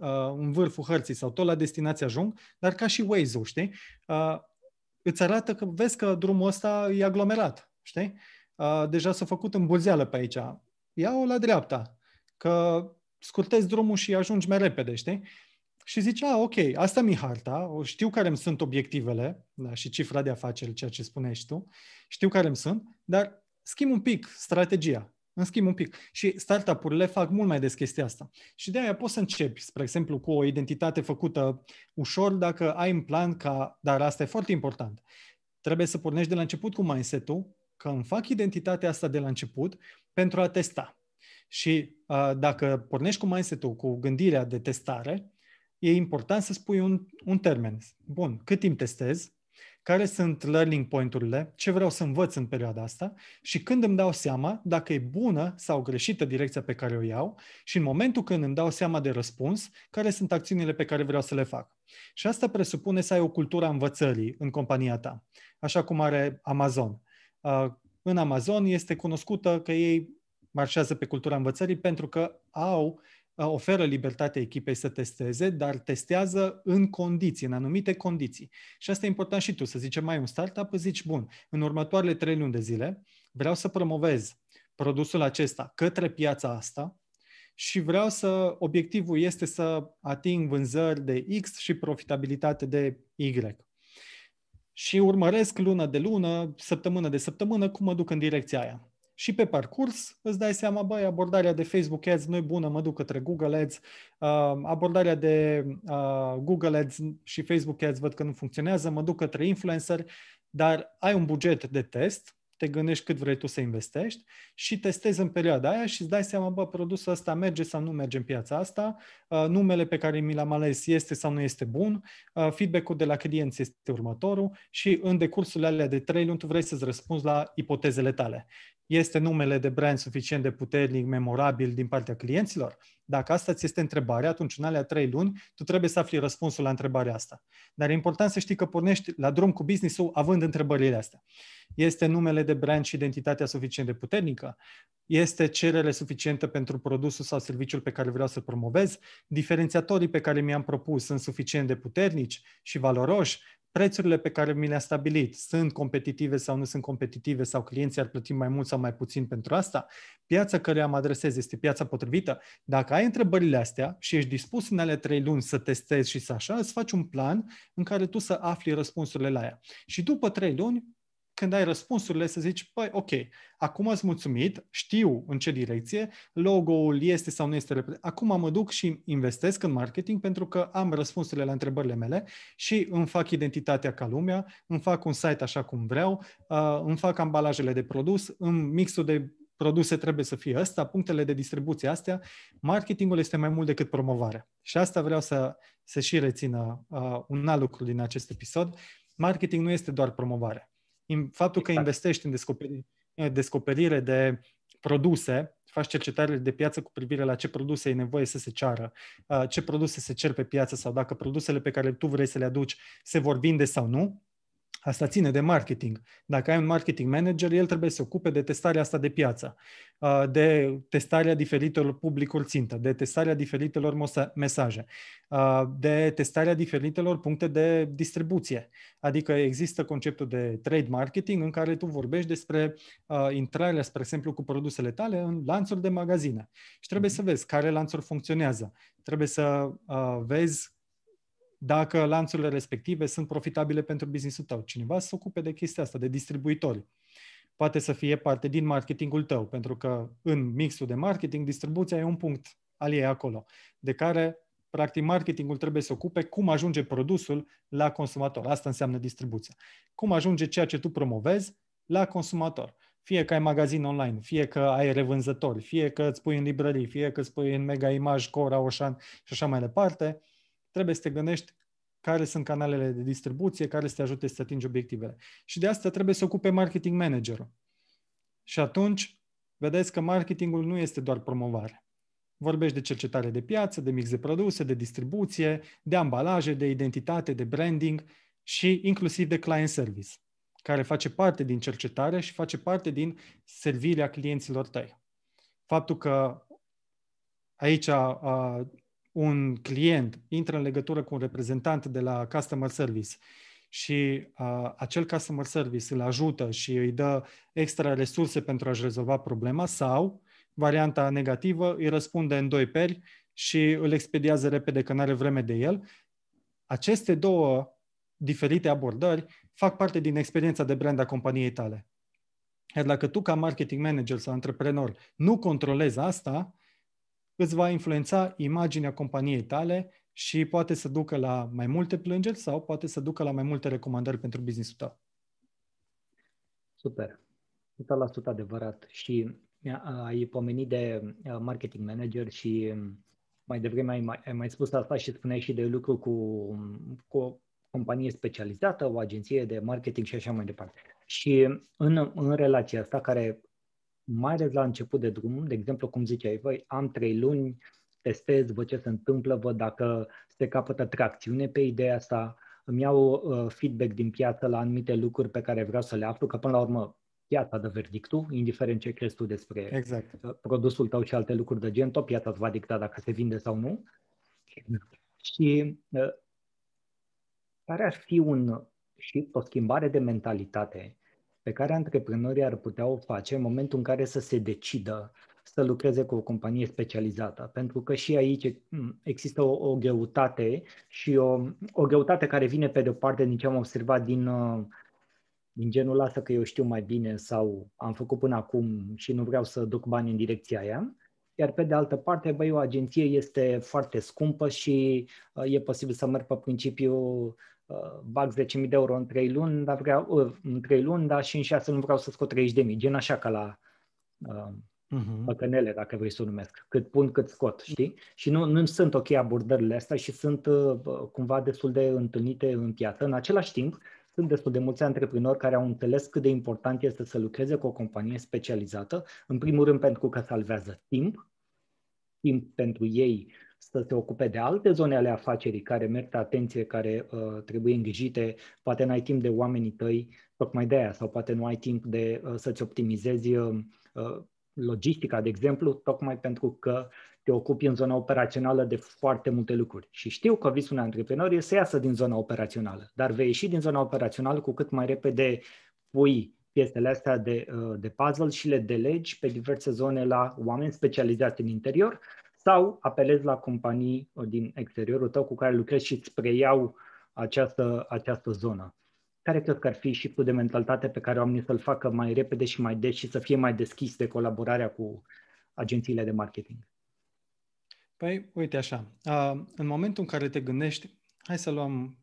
B: uh, în vârful hărții sau tot la destinație ajung, dar ca și Waze-ul, știi? Uh, îți arată că vezi că drumul ăsta e aglomerat, știi? Deja s-a făcut îmbulzeală pe aici. Ia-o la dreapta, că scurtezi drumul și ajungi mai repede, știi? Și zice, a, ok, asta mi harta, știu care îmi sunt obiectivele da, și cifra de afaceri, ceea ce spuneai tu, știu care îmi sunt, dar schimb un pic strategia. În schimb un pic. Și startup-urile fac mult mai des chestia asta. Și de aia poți să începi, spre exemplu, cu o identitate făcută ușor dacă ai în plan ca, dar asta e foarte important. Trebuie să pornești de la început cu mindset-ul, că îmi fac identitatea asta de la început pentru a testa. Și uh, dacă pornești cu mindset-ul, cu gândirea de testare, e important să spui un, un termen. Bun, cât timp testezi? care sunt learning point-urile, ce vreau să învăț în perioada asta și când îmi dau seama dacă e bună sau greșită direcția pe care o iau și în momentul când îmi dau seama de răspuns, care sunt acțiunile pe care vreau să le fac. Și asta presupune să ai o cultură a învățării în compania ta, așa cum are Amazon. În Amazon este cunoscută că ei marșează pe cultura învățării pentru că au Uh, oferă libertatea echipei să testeze, dar testează în condiții, în anumite condiții. Și asta e important și tu, să zicem, mai un startup, zici, bun, în următoarele trei luni de zile vreau să promovez produsul acesta către piața asta și vreau să, obiectivul este să ating vânzări de X și profitabilitate de Y. Și urmăresc lună de lună, săptămână de săptămână, cum mă duc în direcția aia și pe parcurs îți dai seama, băi, abordarea de Facebook Ads nu e bună, mă duc către Google Ads, uh, abordarea de uh, Google Ads și Facebook Ads văd că nu funcționează, mă duc către influencer, dar ai un buget de test, te gândești cât vrei tu să investești și testezi în perioada aia și îți dai seama, bă, produsul ăsta merge sau nu merge în piața asta, uh, numele pe care mi l-am ales este sau nu este bun, uh, feedback-ul de la clienți este următorul și în decursul alea de trei luni tu vrei să-ți răspunzi la ipotezele tale este numele de brand suficient de puternic, memorabil din partea clienților? Dacă asta ți este întrebarea, atunci în alea trei luni tu trebuie să afli răspunsul la întrebarea asta. Dar e important să știi că pornești la drum cu business-ul având întrebările astea. Este numele de brand și identitatea suficient de puternică? Este cerere suficientă pentru produsul sau serviciul pe care vreau să-l promovez? Diferențiatorii pe care mi-am propus sunt suficient de puternici și valoroși? prețurile pe care mi le-a stabilit sunt competitive sau nu sunt competitive sau clienții ar plăti mai mult sau mai puțin pentru asta, piața care am adresez este piața potrivită. Dacă ai întrebările astea și ești dispus în ale trei luni să testezi și să așa, îți faci un plan în care tu să afli răspunsurile la ea. Și după trei luni, când ai răspunsurile, să zici, păi, ok, acum ați mulțumit, știu în ce direcție, logo-ul este sau nu este repede. Acum mă duc și investesc în marketing pentru că am răspunsurile la întrebările mele și îmi fac identitatea ca lumea, îmi fac un site așa cum vreau, uh, îmi fac ambalajele de produs, în mixul de produse trebuie să fie ăsta, punctele de distribuție astea, marketingul este mai mult decât promovarea. Și asta vreau să să și rețină uh, un alt lucru din acest episod. Marketing nu este doar promovare. Faptul exact. că investești în descoperi, descoperire de produse, faci cercetările de piață cu privire la ce produse e nevoie să se ceară, uh, ce produse se cer pe piață sau dacă produsele pe care tu vrei să le aduci se vor vinde sau nu, Asta ține de marketing. Dacă ai un marketing manager, el trebuie să se ocupe de testarea asta de piață, de testarea diferitelor publicuri țintă, de testarea diferitelor mesaje, de testarea diferitelor puncte de distribuție. Adică există conceptul de trade marketing în care tu vorbești despre intrarea, spre exemplu, cu produsele tale în lanțuri de magazine. Și trebuie mhm. să vezi care lanțuri funcționează. Trebuie să vezi dacă lanțurile respective sunt profitabile pentru businessul tău. Cineva să se ocupe de chestia asta, de distribuitori. Poate să fie parte din marketingul tău, pentru că în mixul de marketing, distribuția e un punct al ei acolo, de care, practic, marketingul trebuie să ocupe cum ajunge produsul la consumator. Asta înseamnă distribuția. Cum ajunge ceea ce tu promovezi la consumator. Fie că ai magazin online, fie că ai revânzători, fie că îți pui în librării, fie că îți pui în Mega Image, Cora, Oșan și așa mai departe, trebuie să te gândești care sunt canalele de distribuție, care să te ajute să atingi obiectivele. Și de asta trebuie să ocupe marketing managerul. Și atunci, vedeți că marketingul nu este doar promovare. Vorbești de cercetare de piață, de mix de produse, de distribuție, de ambalaje, de identitate, de branding și inclusiv de client service, care face parte din cercetare și face parte din servirea clienților tăi. Faptul că aici a, un client intră în legătură cu un reprezentant de la customer service și uh, acel customer service îl ajută și îi dă extra resurse pentru a-și rezolva problema sau varianta negativă îi răspunde în doi peri și îl expediază repede că nu are vreme de el. Aceste două diferite abordări fac parte din experiența de brand a companiei tale. Iar dacă tu ca marketing manager sau antreprenor nu controlezi asta, îți va influența imaginea companiei tale și poate să ducă la mai multe plângeri sau poate să ducă la mai multe recomandări pentru businessul tău.
A: Super. 100% adevărat. Și uh, ai pomenit de uh, marketing manager și um, mai devreme ai mai, ai mai spus asta și spuneai și de lucru cu, cu o companie specializată, o agenție de marketing și așa mai departe. Și um, în, în relația asta, care mai ales la început de drum, de exemplu, cum ziceai voi, am trei luni, testez, văd ce se întâmplă, văd dacă se capătă tracțiune pe ideea asta, îmi iau uh, feedback din piață la anumite lucruri pe care vreau să le aflu, că până la urmă piața dă verdictul, indiferent ce crezi tu despre exact. Uh, produsul tău și alte lucruri de gen, tot piața îți va dicta dacă se vinde sau nu. Și uh, care ar fi un și o schimbare de mentalitate pe care antreprenorii ar putea o face în momentul în care să se decidă să lucreze cu o companie specializată, pentru că și aici mm, există o, o greutate și o, o greutate care vine pe de-o parte din ce am observat din, uh, din genul ăsta că eu știu mai bine sau am făcut până acum și nu vreau să duc bani în direcția aia, iar pe de altă parte, băi, o agenție este foarte scumpă și uh, e posibil să merg pe principiul Uh, bag 10.000 de euro în 3 luni, dar, vreau, uh, în 3 luni, dar și în 6 luni vreau să scot 30.000, gen așa ca la uh, păcănele, mhm. dacă vrei să o numesc, cât pun, cât scot, știi? Și nu, nu sunt ok abordările astea și sunt uh, cumva destul de întâlnite în piață. În același timp, sunt destul de mulți antreprenori care au înțeles cât de important este să lucreze cu o companie specializată, în primul rând pentru că salvează timp, timp pentru ei să se ocupe de alte zone ale afacerii care merită atenție, care uh, trebuie îngrijite, poate n-ai timp de oamenii tăi, tocmai de aia, sau poate nu ai timp de uh, să-ți optimizezi uh, logistica, de exemplu, tocmai pentru că te ocupi în zona operațională de foarte multe lucruri. Și știu că visul unui antreprenor e să iasă din zona operațională, dar vei ieși din zona operațională cu cât mai repede pui piesele astea de, uh, de puzzle și le delegi pe diverse zone la oameni specializați în interior sau apelezi la companii uh, din exteriorul tău cu care lucrezi și îți preiau această, această zonă. Care cred că ar fi și de mentalitate pe care oamenii să-l facă mai repede și mai des și să fie mai deschis de colaborarea cu agențiile de marketing?
B: Păi, uite așa, uh, în momentul în care te gândești, hai să luăm,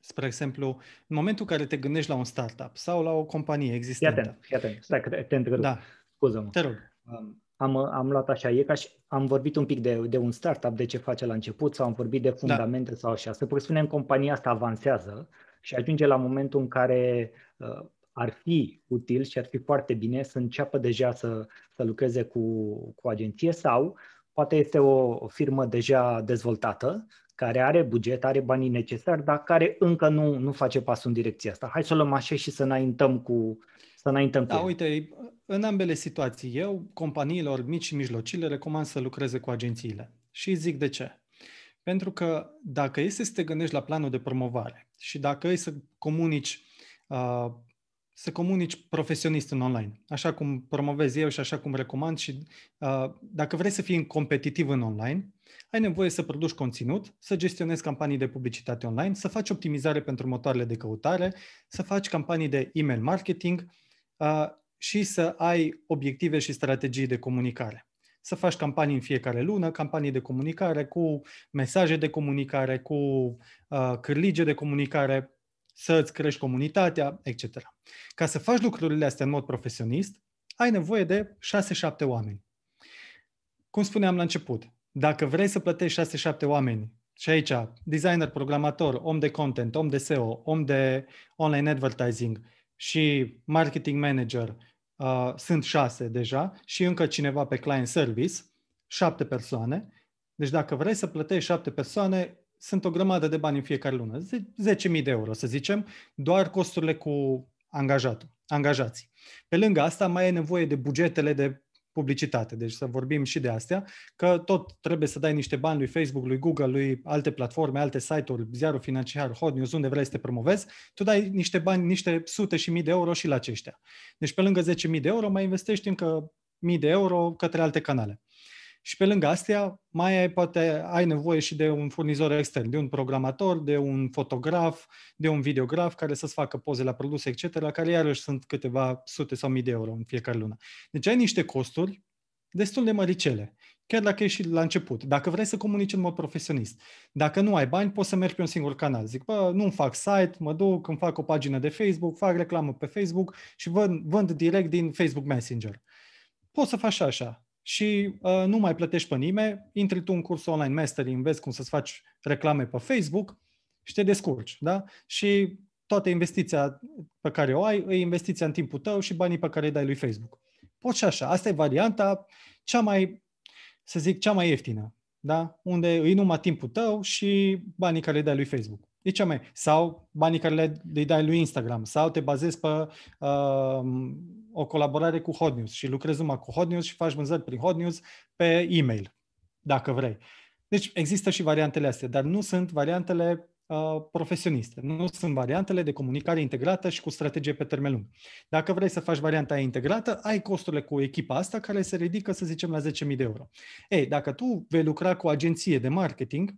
B: spre exemplu, în momentul în care te gândești la un startup sau la o companie existentă. Iată, iată, stai că te întrerup. Da. Scuză-mă. Te rog. Um, am, am luat așa,
A: e ca și am vorbit un pic de, de un startup, de ce face la început, sau am vorbit de da. fundamente da. sau așa. Să presupunem compania asta avansează și ajunge la momentul în care uh, ar fi util și ar fi foarte bine să înceapă deja să, să lucreze cu, cu agenție sau poate este o, o firmă deja dezvoltată care are buget, are banii necesari, dar care încă nu, nu face pasul în direcția asta. Hai să o luăm așa și să înaintăm cu, să înaintăm
B: da, cu uite, în ambele situații eu, companiilor mici și mijlocii, le recomand să lucreze cu agențiile. Și zic de ce. Pentru că dacă este să te gândești la planul de promovare și dacă e să comunici uh, să comunici profesionist în online, așa cum promovez eu și așa cum recomand și uh, dacă vrei să fii competitiv în online, ai nevoie să produci conținut, să gestionezi campanii de publicitate online, să faci optimizare pentru motoarele de căutare, să faci campanii de email marketing, uh, Ah, și să ai obiective și strategii de comunicare. Să faci campanii în fiecare lună, campanii de comunicare cu mesaje de comunicare, cu uh, cârlige de comunicare, să îți crești comunitatea, etc. Ca să faci lucrurile astea în mod profesionist, ai nevoie de 6-7 oameni. Cum spuneam la început, dacă vrei să plătești 6-7 oameni și aici, designer, programator, om de content, om de SEO, om de online advertising, uh, și marketing manager uh, sunt șase deja și încă cineva pe client service, șapte persoane. Deci dacă vrei să plătești șapte persoane, sunt o grămadă de bani în fiecare lună, 10.000 de euro să zicem, doar costurile cu angajatul, angajații. Pe lângă asta mai e nevoie de bugetele de publicitate. Deci să vorbim și de astea, că tot trebuie să dai niște bani lui Facebook, lui Google, lui alte platforme, alte site-uri, ziarul financiar, hot news, unde vrei să te promovezi, tu dai niște bani, niște sute și mii de euro și la aceștia. Deci pe lângă 10.000 de euro mai investești încă mii de euro către alte canale. Și pe lângă astea, mai ai, poate ai nevoie și de un furnizor extern, de un programator, de un fotograf, de un videograf care să-ți facă poze la produse, etc., care iarăși sunt câteva sute sau mii de euro în fiecare lună. Deci ai niște costuri destul de măricele, chiar dacă ești la început. Dacă vrei să comunici în mod profesionist, dacă nu ai bani, poți să mergi pe un singur canal. Zic, bă, nu-mi fac site, mă duc, îmi fac o pagină de Facebook, fac reclamă pe Facebook și vând, vând direct din Facebook Messenger. Poți să faci așa, și uh, nu mai plătești pe nimeni, intri tu în curs online mastery, înveți cum să-ți faci reclame pe Facebook și te descurci, da? Și toată investiția pe care o ai, e investiția în timpul tău și banii pe care îi dai lui Facebook. Poți și așa. Asta e varianta cea mai, să zic, cea mai ieftină, da? Unde îi numai timpul tău și banii care îi dai lui Facebook. E cea mai... Sau banii care le, le dai lui Instagram, sau te bazezi pe uh, o colaborare cu Hot News și lucrezi numai cu Hot News și faci vânzări prin Hot News pe e-mail, dacă vrei. Deci există și variantele astea, dar nu sunt variantele uh, profesioniste, nu sunt variantele de comunicare integrată și cu strategie pe termen lung. Dacă vrei să faci varianta aia integrată, ai costurile cu echipa asta care se ridică, să zicem, la 10.000 de euro. Ei, dacă tu vei lucra cu o agenție de marketing,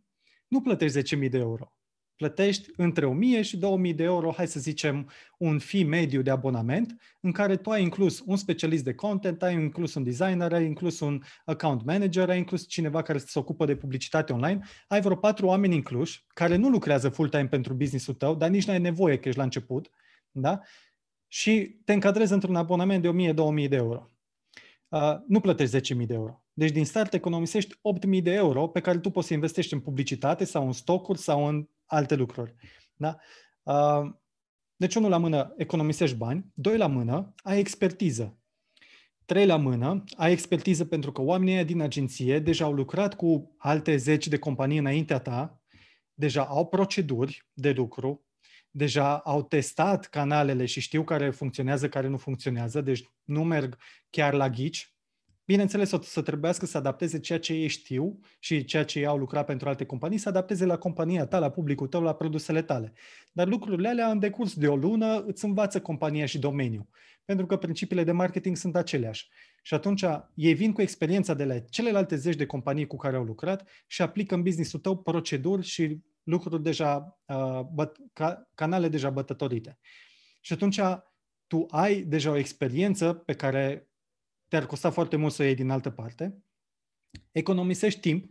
B: nu plătești 10.000 de euro plătești între 1000 și 2000 de euro, hai să zicem, un fee mediu de abonament, în care tu ai inclus un specialist de content, ai inclus un designer, ai inclus un account manager, ai inclus cineva care se ocupă de publicitate online, ai vreo patru oameni incluși, care nu lucrează full-time pentru business-ul tău, dar nici nu ai nevoie că ești la început, da? Și te încadrezi într-un abonament de 1000-2000 de euro. Uh, nu plătești 10.000 de euro. Deci din start economisești 8.000 de euro pe care tu poți să investești în publicitate sau în stocuri sau în alte lucruri. Da? Deci, unul la mână, economisești bani. Doi la mână, ai expertiză. Trei la mână, ai expertiză pentru că oamenii din agenție deja au lucrat cu alte zeci de companii înaintea ta, deja au proceduri de lucru, deja au testat canalele și știu care funcționează, care nu funcționează, deci nu merg chiar la ghici, Bineînțeles, o să trebuiască să adapteze ceea ce ei știu și ceea ce ei au lucrat pentru alte companii, să adapteze la compania ta, la publicul tău, la produsele tale. Dar lucrurile alea, în decurs de o lună, îți învață compania și domeniul, pentru că principiile de marketing sunt aceleași. Și atunci ei vin cu experiența de la celelalte zeci de companii cu care au lucrat și aplică în businessul tău proceduri și lucruri deja, uh, băt, ca, canale deja bătătorite. Și atunci tu ai deja o experiență pe care te-ar costa foarte mult să o iei din altă parte, economisești timp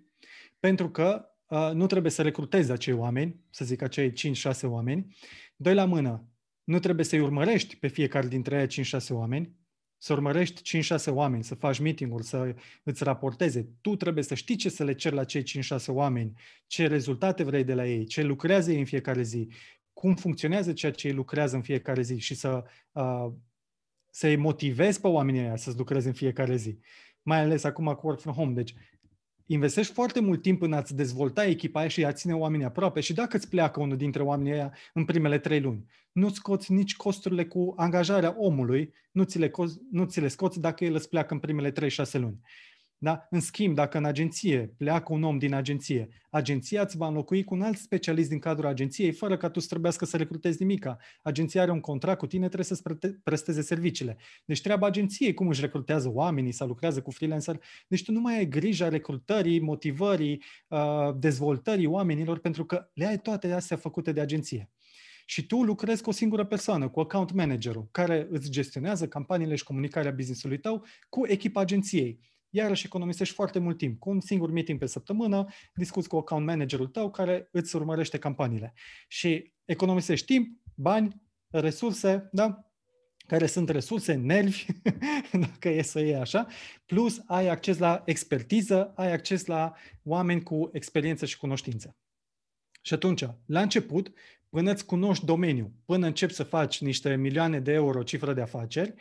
B: pentru că uh, nu trebuie să recrutezi acei oameni, să zic acei 5-6 oameni. Doi la mână, nu trebuie să-i urmărești pe fiecare dintre ei 5-6 oameni, să urmărești 5-6 oameni, să faci meeting-uri, să îți raporteze. Tu trebuie să știi ce să le ceri la cei 5-6 oameni, ce rezultate vrei de la ei, ce lucrează ei în fiecare zi, cum funcționează ceea ce ei lucrează în fiecare zi și să uh, să-i motivezi pe oamenii aia să-ți lucrezi în fiecare zi. Mai ales acum cu work from home. Deci investești foarte mult timp în a-ți dezvolta echipa aia și a ține oamenii aproape și dacă îți pleacă unul dintre oamenii aia în primele trei luni, nu scoți nici costurile cu angajarea omului, nu ți le, co- nu ți le scoți dacă el îți pleacă în primele trei-șase luni. Da? În schimb, dacă în agenție pleacă un om din agenție, agenția îți va înlocui cu un alt specialist din cadrul agenției, fără ca tu să trebuiască să recrutezi nimica. Agenția are un contract cu tine, trebuie să-ți presteze serviciile. Deci treaba agenției, cum își recrutează oamenii sau lucrează cu freelancer. Deci tu nu mai ai grija recrutării, motivării, uh, dezvoltării oamenilor, pentru că le ai toate astea făcute de agenție și tu lucrezi cu o singură persoană, cu account managerul, care îți gestionează campaniile și comunicarea business-ului tău cu echipa agenției iarăși economisești foarte mult timp. Cu un singur meeting pe săptămână, discuți cu account managerul tău care îți urmărește campaniile. Și economisești timp, bani, resurse, da? care sunt resurse, nervi, dacă e să iei așa, plus ai acces la expertiză, ai acces la oameni cu experiență și cunoștință. Și atunci, la început, până îți cunoști domeniul, până începi să faci niște milioane de euro cifră de afaceri,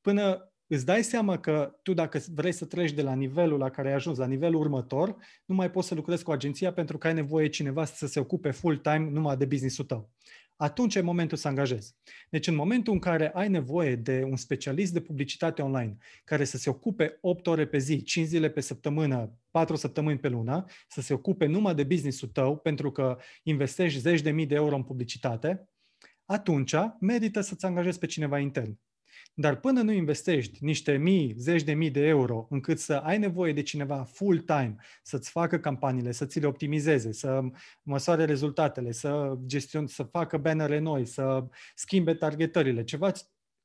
B: până îți dai seama că tu dacă vrei să treci de la nivelul la care ai ajuns, la nivelul următor, nu mai poți să lucrezi cu agenția pentru că ai nevoie cineva să se ocupe full-time numai de business-ul tău. Atunci e momentul să angajezi. Deci în momentul în care ai nevoie de un specialist de publicitate online care să se ocupe 8 ore pe zi, 5 zile pe săptămână, 4 săptămâni pe lună, să se ocupe numai de business-ul tău pentru că investești zeci de mii de euro în publicitate, atunci merită să-ți angajezi pe cineva intern. Dar până nu investești niște mii, zeci de mii de euro încât să ai nevoie de cineva full-time să-ți facă campaniile, să ți le optimizeze, să măsoare rezultatele, să gestion, să facă bannerele noi, să schimbe targetările, ceva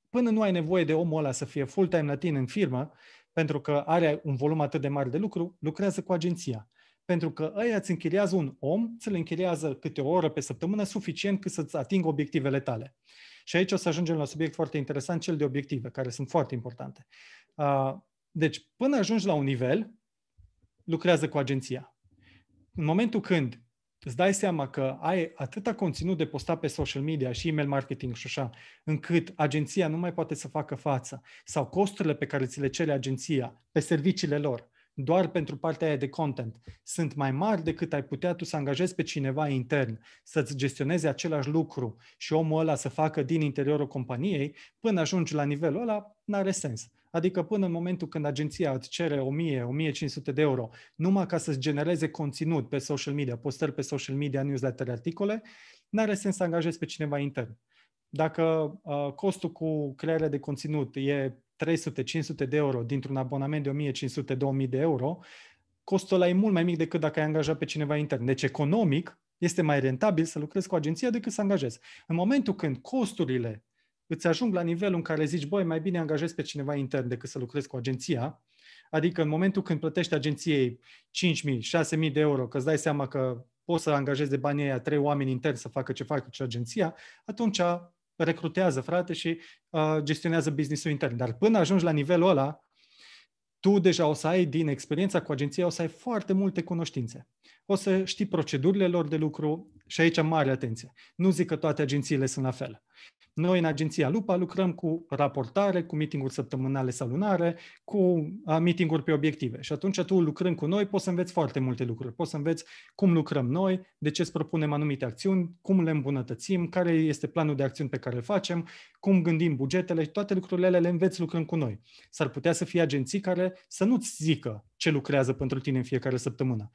B: până nu ai nevoie de omul ăla să fie full-time la tine în firmă, pentru că are un volum atât de mare de lucru, lucrează cu agenția. Pentru că ăia îți închiriază un om, ți-l închiriază câte o oră pe săptămână, suficient cât să-ți atingă obiectivele tale. Și aici o să ajungem la un subiect foarte interesant, cel de obiective, care sunt foarte importante. Uh, deci, până ajungi la un nivel, lucrează cu agenția. În momentul când îți dai seama că ai atâta conținut de postat pe social media și email marketing și așa, încât agenția nu mai poate să facă față sau costurile pe care ți le cere agenția pe serviciile lor doar pentru partea aia de content sunt mai mari decât ai putea tu să angajezi pe cineva intern să-ți gestioneze același lucru și omul ăla să facă din interiorul companiei, până ajungi la nivelul ăla, n-are sens. Adică până în momentul când agenția îți cere 1000-1500 de euro numai ca să-ți genereze conținut pe social media, postări pe social media, newsletter, articole, n-are sens să angajezi pe cineva intern. Dacă uh, costul cu crearea de conținut e 300-500 de euro dintr-un abonament de 1500-2000 de euro, costul ăla e mult mai mic decât dacă ai angajat pe cineva intern. Deci economic este mai rentabil să lucrezi cu agenția decât să angajezi. În momentul când costurile îți ajung la nivelul în care zici, băi, mai bine angajezi pe cineva intern decât să lucrezi cu agenția, adică în momentul când plătești agenției 5.000, 6.000 de euro, că îți dai seama că poți să angajezi de banii aia trei oameni interni să facă ce face agenția, atunci recrutează, frate, și uh, gestionează business-ul intern. Dar până ajungi la nivelul ăla, tu deja o să ai din experiența cu agenția, o să ai foarte multe cunoștințe. O să știi procedurile lor de lucru și aici mare atenție. Nu zic că toate agențiile sunt la fel. Noi în agenția Lupa lucrăm cu raportare, cu meeting-uri săptămânale sau lunare, cu meeting-uri pe obiective. Și atunci tu lucrând cu noi poți să înveți foarte multe lucruri. Poți să înveți cum lucrăm noi, de ce îți propunem anumite acțiuni, cum le îmbunătățim, care este planul de acțiuni pe care îl facem, cum gândim bugetele, toate lucrurile alea le înveți lucrând cu noi. S-ar putea să fie agenții care să nu-ți zică ce lucrează pentru tine în fiecare săptămână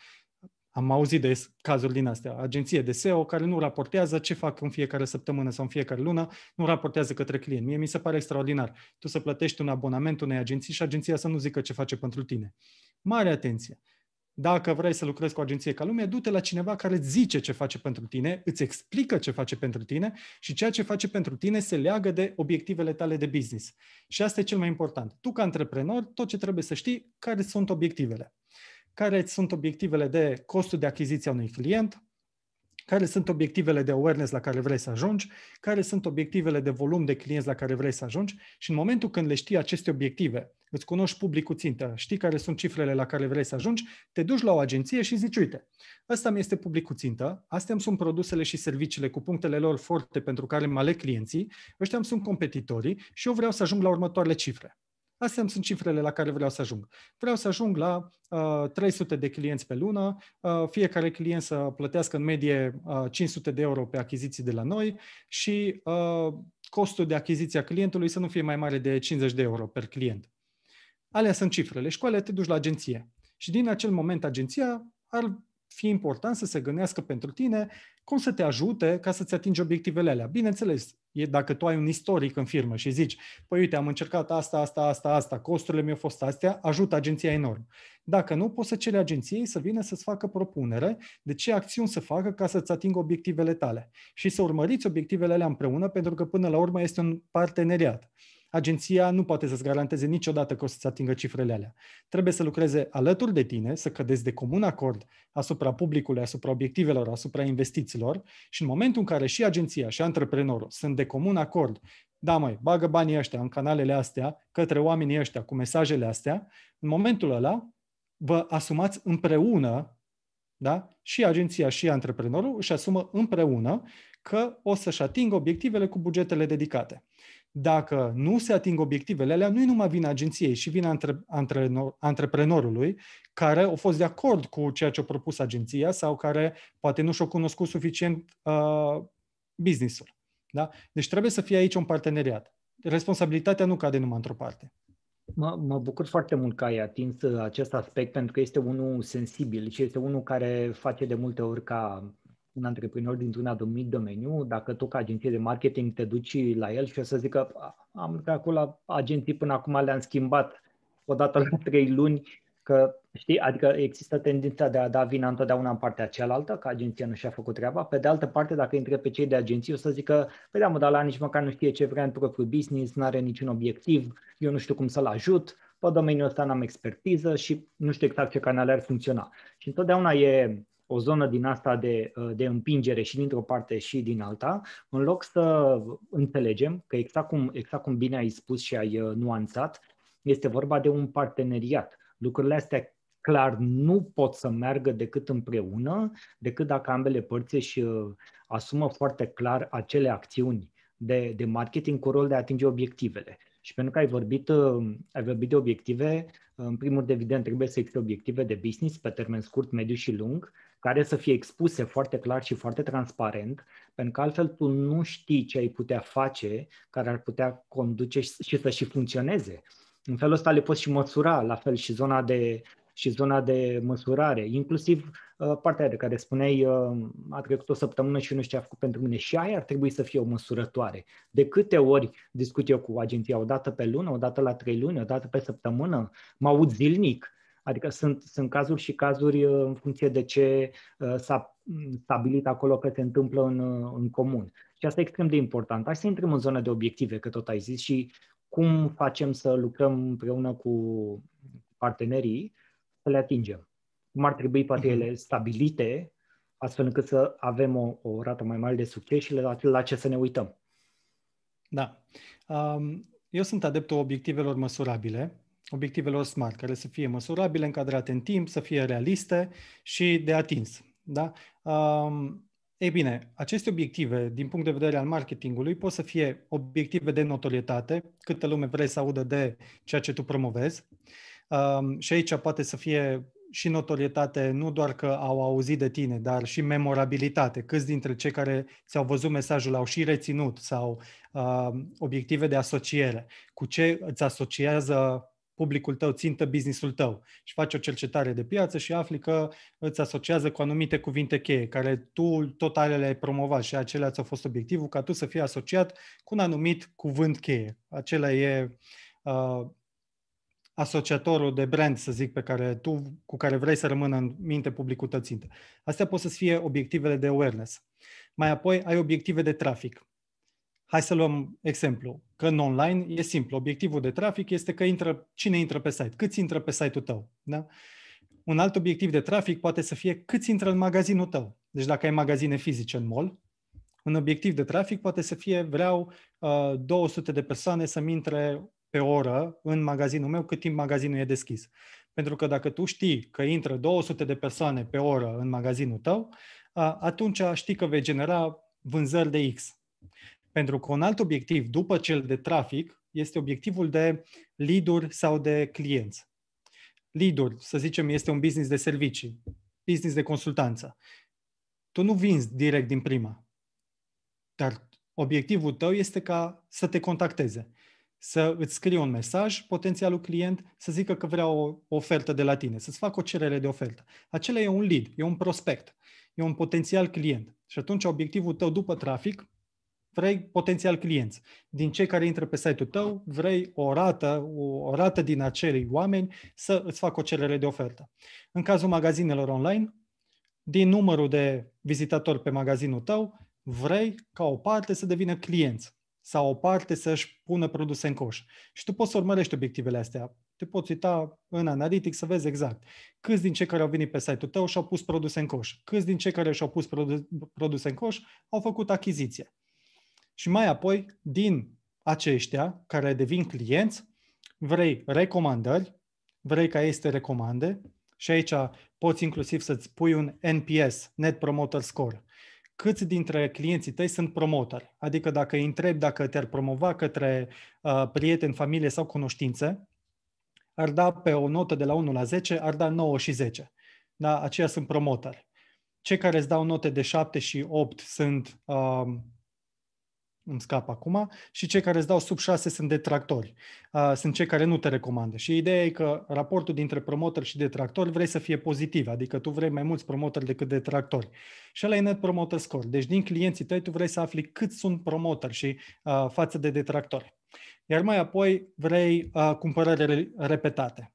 B: am auzit de cazuri din astea, agenție de SEO care nu raportează ce fac în fiecare săptămână sau în fiecare lună, nu raportează către client. Mie mi se pare extraordinar. Tu să plătești un abonament unei agenții și agenția să nu zică ce face pentru tine. Mare atenție! Dacă vrei să lucrezi cu o agenție ca lumea, du-te la cineva care îți zice ce face pentru tine, îți explică ce face pentru tine și ceea ce face pentru tine se leagă de obiectivele tale de business. Și asta e cel mai important. Tu, ca antreprenor, tot ce trebuie să știi, care sunt obiectivele care sunt obiectivele de costul de achiziție a unui client, care sunt obiectivele de awareness la care vrei să ajungi, care sunt obiectivele de volum de clienți la care vrei să ajungi și în momentul când le știi aceste obiective, îți cunoști publicul țintă, știi care sunt cifrele la care vrei să ajungi, te duci la o agenție și zici, uite, ăsta mi este publicul țintă, astea sunt produsele și serviciile cu punctele lor forte pentru care mă aleg clienții, ăștia sunt competitorii și eu vreau să ajung la următoarele cifre. Astea sunt cifrele la care vreau să ajung. Vreau să ajung la uh, 300 de clienți pe lună, uh, fiecare client să plătească în medie uh, 500 de euro pe achiziții de la noi și uh, costul de achiziție a clientului să nu fie mai mare de 50 de euro per client. Alea sunt cifrele. Școala te duci la agenție. Și din acel moment agenția ar fie important să se gândească pentru tine cum să te ajute ca să-ți atingi obiectivele alea. Bineînțeles, e dacă tu ai un istoric în firmă și zici, păi uite, am încercat asta, asta, asta, asta, costurile mi-au fost astea, ajută agenția enorm. Dacă nu, poți să ceri agenției să vină să-ți facă propunere de ce acțiuni să facă ca să-ți atingă obiectivele tale și să urmăriți obiectivele alea împreună, pentru că până la urmă este un parteneriat agenția nu poate să-ți garanteze niciodată că o să-ți atingă cifrele alea. Trebuie să lucreze alături de tine, să cădeți de comun acord asupra publicului, asupra obiectivelor, asupra investițiilor și în momentul în care și agenția și antreprenorul sunt de comun acord da, măi, bagă banii ăștia în canalele astea, către oamenii ăștia, cu mesajele astea, în momentul ăla vă asumați împreună, da? și agenția și antreprenorul își asumă împreună că o să-și atingă obiectivele cu bugetele dedicate dacă nu se ating obiectivele alea, nu i numai vina agenției, și vina antre, antre, antreprenorului, care a fost de acord cu ceea ce a propus agenția sau care poate nu și-a cunoscut suficient uh, business-ul. Da? Deci trebuie să fie aici un parteneriat. Responsabilitatea nu cade numai într-o parte. Mă, mă bucur foarte mult că ai atins uh, acest aspect pentru că
A: este unul sensibil și este unul care face de multe ori ca un antreprenor dintr-un anumit domeniu, dacă tu ca agenție de marketing te duci la el și o să zică am lucrat acolo la agenții până acum le-am schimbat odată la trei luni, că știi, adică există tendința de a da vina întotdeauna în partea cealaltă, că agenția nu și-a făcut treaba. Pe de altă parte, dacă intre pe cei de agenții, o să zică, păi da, mă, dar la nici măcar nu știe ce vrea în propriul business, nu are niciun obiectiv, eu nu știu cum să-l ajut, pe domeniul ăsta n-am expertiză și nu știu exact ce canale ar funcționa. Și întotdeauna e o zonă din asta de, uh, de împingere și dintr-o parte și din alta, în loc să înțelegem că exact cum, exact cum bine ai spus și ai uh, nuanțat, este vorba de un parteneriat. Lucrurile astea clar nu pot să meargă decât împreună, decât dacă ambele părți își uh, asumă foarte clar acele acțiuni de, de marketing cu rol de a atinge obiectivele. Și pentru că ai vorbit, ai vorbit de obiective, în primul rând, evident, trebuie să existe obiective de business pe termen scurt, mediu și lung, care să fie expuse foarte clar și foarte transparent, pentru că altfel tu nu știi ce ai putea face, care ar putea conduce și să și funcționeze. În felul ăsta le poți și măsura, la fel și zona de și zona de măsurare, inclusiv uh, partea de care spuneai uh, a trecut o săptămână și nu știu ce a făcut pentru mine și aia ar trebui să fie o măsurătoare. De câte ori discut eu cu agenția, o dată pe lună, o dată la trei luni, o dată pe săptămână, mă aud zilnic, Adică sunt, sunt cazuri și cazuri uh, în funcție de ce uh, s-a mm, stabilit acolo că se întâmplă în, uh, în comun. Și asta e extrem de important. Hai să intrăm în zona de obiective, că tot ai zis, și cum facem să lucrăm împreună cu partenerii să le atingem. Cum ar trebui poate ele mhm. stabilite, astfel încât să avem o, o rată mai mare de succes și la, la ce să ne uităm.
B: Da. Um, eu sunt adeptul obiectivelor măsurabile obiectivelor SMART, care să fie măsurabile, încadrate în timp, să fie realiste și de atins. Da? Um, ei bine, aceste obiective, din punct de vedere al marketingului, pot să fie obiective de notorietate, câtă lume vrei să audă de ceea ce tu promovezi. Um, și aici poate să fie și notorietate, nu doar că au auzit de tine, dar și memorabilitate. Câți dintre cei care ți-au văzut mesajul au și reținut sau uh, obiective de asociere. Cu ce îți asociază publicul tău, țintă businessul tău și faci o cercetare de piață și afli că îți asociază cu anumite cuvinte cheie care tu tot ale le-ai promovat și acelea ți-a fost obiectivul ca tu să fii asociat cu un anumit cuvânt cheie. Acela e uh, asociatorul de brand, să zic, pe care tu, cu care vrei să rămână în minte publicul tău țintă. Astea pot să fie obiectivele de awareness. Mai apoi ai obiective de trafic. Hai să luăm exemplu, că în online e simplu. Obiectivul de trafic este că intră, cine intră pe site, câți intră pe site-ul tău. Da? Un alt obiectiv de trafic poate să fie câți intră în magazinul tău. Deci dacă ai magazine fizice în mall, un obiectiv de trafic poate să fie vreau uh, 200 de persoane să-mi intre pe oră în magazinul meu cât timp magazinul e deschis. Pentru că dacă tu știi că intră 200 de persoane pe oră în magazinul tău, uh, atunci știi că vei genera vânzări de X. Pentru că un alt obiectiv, după cel de trafic, este obiectivul de lead sau de clienți. lead să zicem, este un business de servicii, business de consultanță. Tu nu vinzi direct din prima, dar obiectivul tău este ca să te contacteze, să îți scrie un mesaj potențialul client, să zică că vrea o ofertă de la tine, să-ți facă o cerere de ofertă. Acela e un lead, e un prospect, e un potențial client. Și atunci obiectivul tău după trafic vrei potențial clienți. Din cei care intră pe site-ul tău, vrei o rată, o rată din acelei oameni să îți facă o cerere de ofertă. În cazul magazinelor online, din numărul de vizitatori pe magazinul tău, vrei ca o parte să devină clienți sau o parte să-și pună produse în coș. Și tu poți să urmărești obiectivele astea. Te poți uita în analitic să vezi exact câți din cei care au venit pe site-ul tău și-au pus produse în coș, câți din cei care și-au pus produse în coș au făcut achiziție și mai apoi din aceștia care devin clienți, vrei recomandări, vrei ca ei să te recomande și aici poți inclusiv să-ți pui un NPS, Net Promoter Score. Câți dintre clienții tăi sunt promotori? Adică dacă îi întrebi dacă te-ar promova către uh, prieteni, familie sau cunoștințe, ar da pe o notă de la 1 la 10, ar da 9 și 10. Da? Aceia sunt promotori. Cei care îți dau note de 7 și 8 sunt uh, îmi scap acum, și cei care îți dau sub 6 sunt detractori. Uh, sunt cei care nu te recomandă. Și ideea e că raportul dintre promotor și detractori vrei să fie pozitiv, adică tu vrei mai mulți promotori decât detractori. Și ăla e net promoter score. Deci din clienții tăi tu vrei să afli cât sunt promotori și uh, față de detractori. Iar mai apoi vrei uh, cumpărări repetate.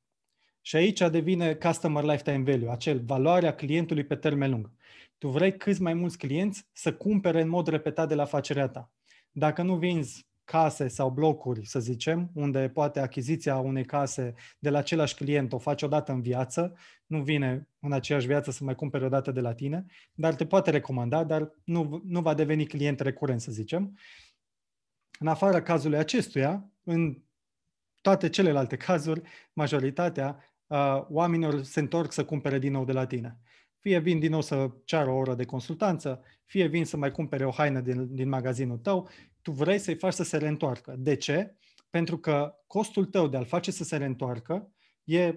B: Și aici devine customer lifetime value, acel valoarea clientului pe termen lung. Tu vrei câți mai mulți clienți să cumpere în mod repetat de la afacerea ta. Dacă nu vinzi case sau blocuri, să zicem, unde poate achiziția unei case de la același client o faci odată în viață, nu vine în aceeași viață să mai cumpere odată de la tine, dar te poate recomanda, dar nu, nu va deveni client recurent, să zicem. În afara cazului acestuia, în toate celelalte cazuri, majoritatea uh, oamenilor se întorc să cumpere din nou de la tine fie vin din nou să ceară o oră de consultanță, fie vin să mai cumpere o haină din, din magazinul tău, tu vrei să-i faci să se reîntoarcă. De ce? Pentru că costul tău de a-l face să se reîntoarcă e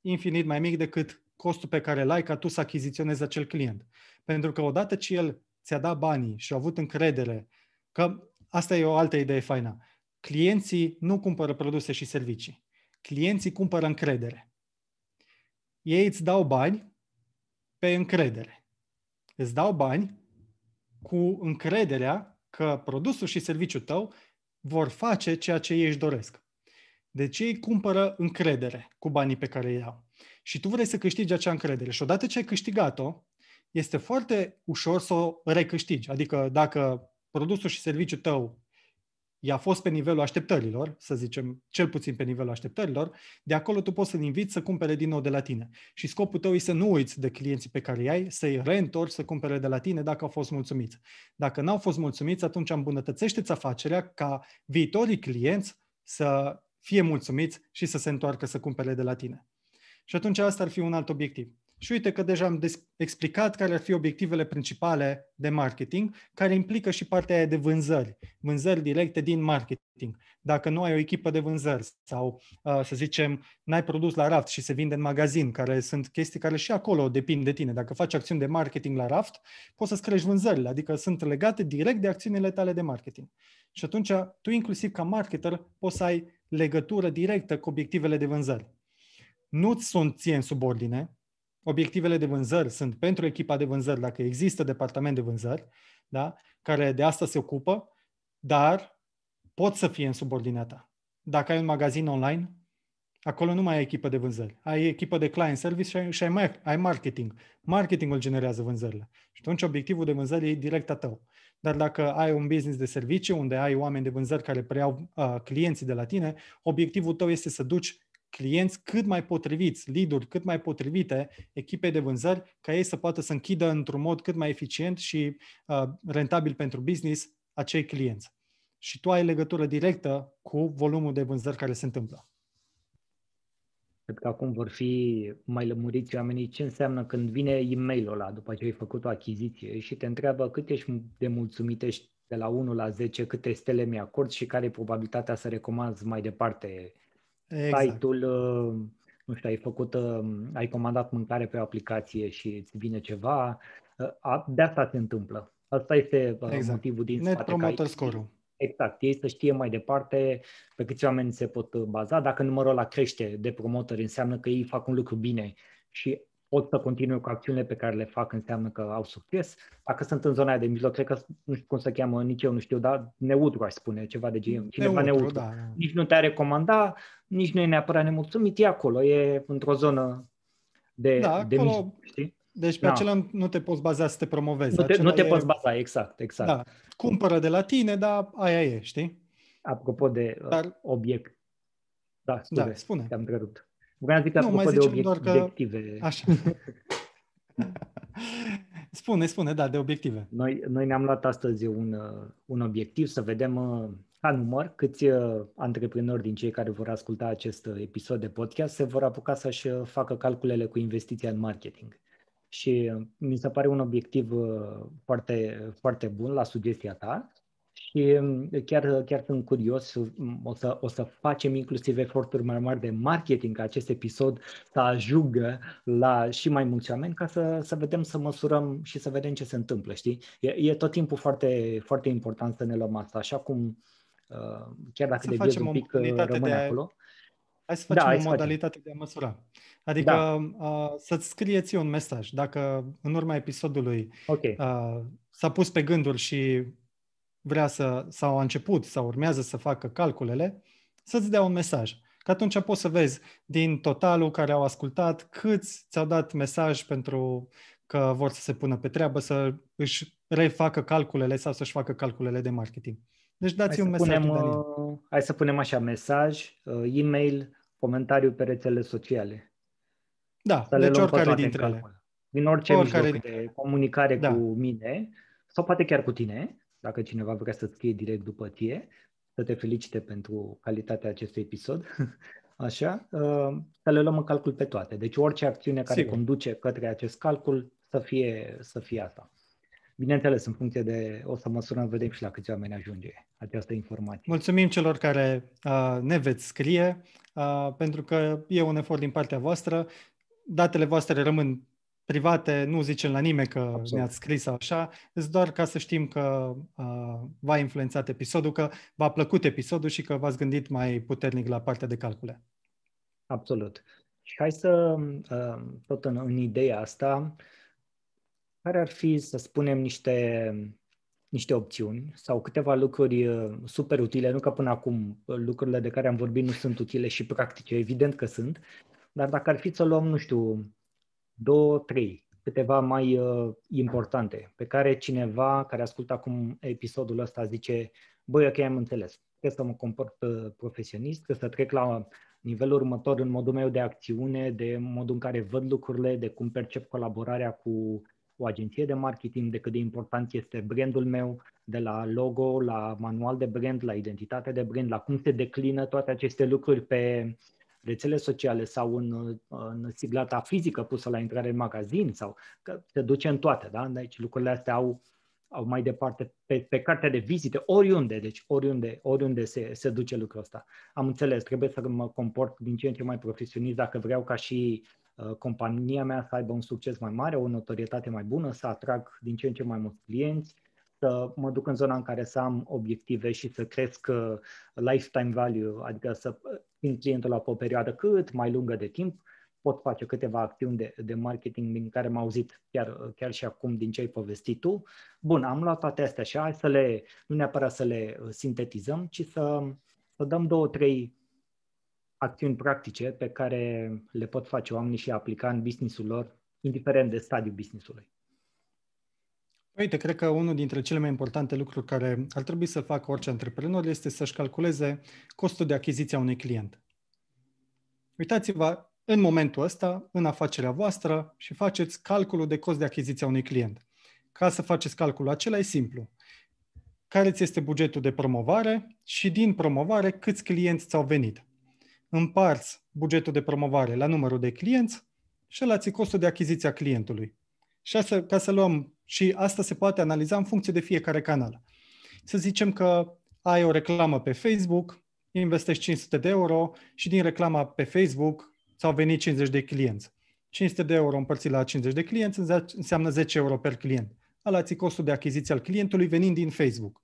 B: infinit mai mic decât costul pe care l-ai ca tu să achiziționezi acel client. Pentru că odată ce el ți-a dat banii și a avut încredere că asta e o altă idee faină. Clienții nu cumpără produse și servicii. Clienții cumpără încredere. Ei îți dau bani pe încredere. Îți dau bani cu încrederea că produsul și serviciul tău vor face ceea ce ei își doresc. Deci ei cumpără încredere cu banii pe care îi iau. Și tu vrei să câștigi acea încredere. Și odată ce ai câștigat-o, este foarte ușor să o recâștigi. Adică dacă produsul și serviciul tău i a fost pe nivelul așteptărilor, să zicem, cel puțin pe nivelul așteptărilor, de acolo tu poți să-l inviți să cumpere din nou de la tine. Și scopul tău e să nu uiți de clienții pe care i-ai, să-i reîntorci să cumpere de la tine dacă au fost mulțumiți. Dacă n-au fost mulțumiți, atunci îmbunătățește-ți afacerea ca viitorii clienți să fie mulțumiți și să se întoarcă să cumpere de la tine. Și atunci asta ar fi un alt obiectiv. Și uite că deja am des- explicat care ar fi obiectivele principale de marketing, care implică și partea aia de vânzări, vânzări directe din marketing. Dacă nu ai o echipă de vânzări sau, uh, să zicem, n-ai produs la raft și se vinde în magazin, care sunt chestii care și acolo depind de tine. Dacă faci acțiuni de marketing la raft, poți să-ți crești vânzările, adică sunt legate direct de acțiunile tale de marketing. Și atunci tu, inclusiv ca marketer, poți să ai legătură directă cu obiectivele de vânzări. Nu-ți sunt ție în subordine, obiectivele de vânzări sunt pentru echipa de vânzări, dacă există departament de vânzări, da? care de asta se ocupă, dar pot să fie în subordinea ta. Dacă ai un magazin online, acolo nu mai ai echipă de vânzări. Ai echipă de client service și ai, și ai, mai, ai marketing. Marketingul generează vânzările. Și atunci obiectivul de vânzări e direct a tău. Dar dacă ai un business de servicii unde ai oameni de vânzări care preiau uh, clienții de la tine, obiectivul tău este să duci clienți cât mai potriviți, lead cât mai potrivite, echipe de vânzări, ca ei să poată să închidă într-un mod cât mai eficient și uh, rentabil pentru business acei clienți. Și tu ai legătură directă cu volumul de vânzări care se întâmplă. Cred că acum vor fi mai lămuriți
A: oamenii ce înseamnă când vine e-mailul ăla după ce ai făcut o achiziție și te întreabă cât ești de mulțumit ești de la 1 la 10, câte stele mi-acord și care e probabilitatea să recomand mai departe Exact. Site-ul, uh, nu știu, ai făcut, uh, ai comandat mâncare pe o aplicație și îți vine ceva. Uh, de asta se întâmplă. Asta este exact. motivul din Net spate. Net score Exact, ei să știe mai departe pe câți oameni se pot baza. Dacă numărul ăla crește de promotori, înseamnă că ei fac un lucru bine și pot să continui cu acțiunile pe care le fac înseamnă că au succes. Dacă sunt în zona aia de mijloc, cred că nu știu cum se cheamă, nici eu nu știu, dar neutru aș spune, ceva de genul. Cineva neutru, neutru. Da. Nici nu te-a recomanda, nici nu e neapărat nemulțumit, e acolo, e într-o zonă de, da, de acolo... mijloc,
B: știi? Deci pe da. acela nu te poți baza să te promovezi. Nu te, nu te e... poți baza,
A: exact, exact. Da.
B: Cumpără de la tine, dar aia e, știi? Apropo de uh, dar... obiect. Da, spune. Da, spune. Te-am întrerupt. Vreau zic nu, mai zicem de obiect- doar că... obiective. Așa. spune, spune, da, de obiective. Noi, noi ne-am luat
A: astăzi un, uh, un obiectiv să vedem uh, ca număr câți uh, antreprenori din cei care vor asculta acest episod de podcast se vor apuca să-și facă calculele cu investiția în marketing. Și mi se pare un obiectiv foarte, foarte bun la sugestia ta și mm, chiar, chiar sunt curios mm, o să, o să facem inclusiv eforturi mai mari de marketing ca acest episod să ajungă la și mai mulți oameni ca să, să vedem, să măsurăm și să vedem ce se întâmplă, știi? E, e tot timpul foarte, foarte important să ne luăm asta, așa cum uh, chiar dacă să un pic uh, rămâne de... acolo.
B: Hai să da, facem da, o modalitate facem. de a măsura. Adică da. uh, să-ți scrieți un mesaj. Dacă în urma episodului okay. uh, s-a pus pe gânduri și vrea să, sau a început, sau urmează să facă calculele, să-ți dea un mesaj. Că atunci poți să vezi din totalul care au ascultat câți ți-au dat mesaj pentru că vor să se pună pe treabă, să își refacă calculele sau să-și facă calculele de marketing. Deci dați un mesaj. Punem, uh,
A: hai să punem așa, mesaj, uh, e-mail, comentariu pe rețele sociale.
B: Da, să deci oricare dintre ele.
A: Din orice oricare mijloc de comunicare da. cu mine sau poate chiar cu tine, dacă cineva vrea să scrie direct după tine, să te felicite pentru calitatea acestui episod, așa, uh, să le luăm în calcul pe toate. Deci orice acțiune care Sigur. conduce către acest calcul să fie, să fie asta. Bineînțeles, în funcție de, o să măsurăm, vedem și la câți oameni ajunge această informație.
B: Mulțumim celor care uh, ne veți scrie, uh, pentru că e un efort din partea voastră. Datele voastre rămân private, nu zicem la nimeni că Absolut. ne-ați scris sau așa, este doar ca să știm că uh, v-a influențat episodul, că v-a plăcut episodul și că v-ați gândit mai puternic la partea de calcule.
A: Absolut. Și hai să, uh, tot în, în ideea asta, care ar fi, să spunem, niște niște opțiuni sau câteva lucruri uh, super utile, nu că până acum uh, lucrurile de care am vorbit nu sunt utile și practice, evident că sunt, dar dacă ar fi să luăm, nu știu, două, trei, câteva mai uh, importante, pe care cineva care ascultă acum episodul ăsta zice, băi, ok, am înțeles, trebuie să mă comport uh, profesionist, trebuie să trec la nivelul următor în modul meu de acțiune, de modul în care văd lucrurile, de cum percep colaborarea cu o agenție de marketing, de cât de important este brandul meu, de la logo, la manual de brand, la identitate de brand, la cum se declină toate aceste lucruri pe uh, rețele sociale sau în, în siglata fizică pusă la intrare în magazin sau că se duce în toate, da? Deci lucrurile astea au, au mai departe pe, pe cartea de vizite, oriunde, deci oriunde, oriunde se, se duce lucrul ăsta. Am înțeles, trebuie să mă comport din ce în ce mai profesionist dacă vreau ca și uh, compania mea să aibă un succes mai mare, o notorietate mai bună, să atrag din ce în ce mai mulți clienți, să mă duc în zona în care să am obiective și să cresc uh, lifetime value, adică să țin clientul la o perioadă cât mai lungă de timp, pot face câteva acțiuni de, de marketing din care m-au auzit chiar, chiar și acum din ce ai povestit tu. Bun, am luat toate astea și hai să le, nu neapărat să le uh, sintetizăm, ci să, să dăm două, trei acțiuni practice pe care le pot face oamenii și aplica în businessul lor,
B: indiferent de stadiul businessului. Uite, cred că unul dintre cele mai importante lucruri care ar trebui să facă orice antreprenor este să-și calculeze costul de achiziție a unui client. Uitați-vă în momentul ăsta, în afacerea voastră și faceți calculul de cost de achiziție a unui client. Ca să faceți calculul acela e simplu. Care ți este bugetul de promovare și din promovare câți clienți ți-au venit. Împarți bugetul de promovare la numărul de clienți și la ți costul de achiziție a clientului. Și asta, ca să luăm și asta se poate analiza în funcție de fiecare canal. Să zicem că ai o reclamă pe Facebook, investești 500 de euro și din reclama pe Facebook ți-au venit 50 de clienți. 500 de euro împărțit la 50 de clienți înseamnă 10 euro per client. Ala ți costul de achiziție al clientului venind din Facebook.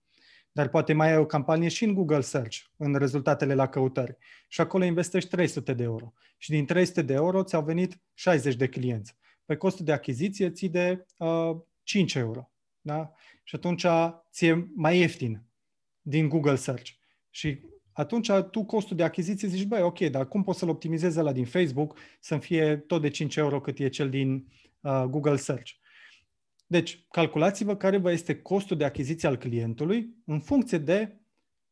B: Dar poate mai ai o campanie și în Google Search, în rezultatele la căutări. Și acolo investești 300 de euro. Și din 300 de euro ți-au venit 60 de clienți. Pe costul de achiziție ții de uh, 5 euro. Da? Și atunci ți-e mai ieftin din Google Search. Și atunci tu costul de achiziție zici, băi, ok, dar cum poți să-l optimizezi la din Facebook să-mi fie tot de 5 euro cât e cel din uh, Google Search. Deci, calculați-vă care vă este costul de achiziție al clientului în funcție de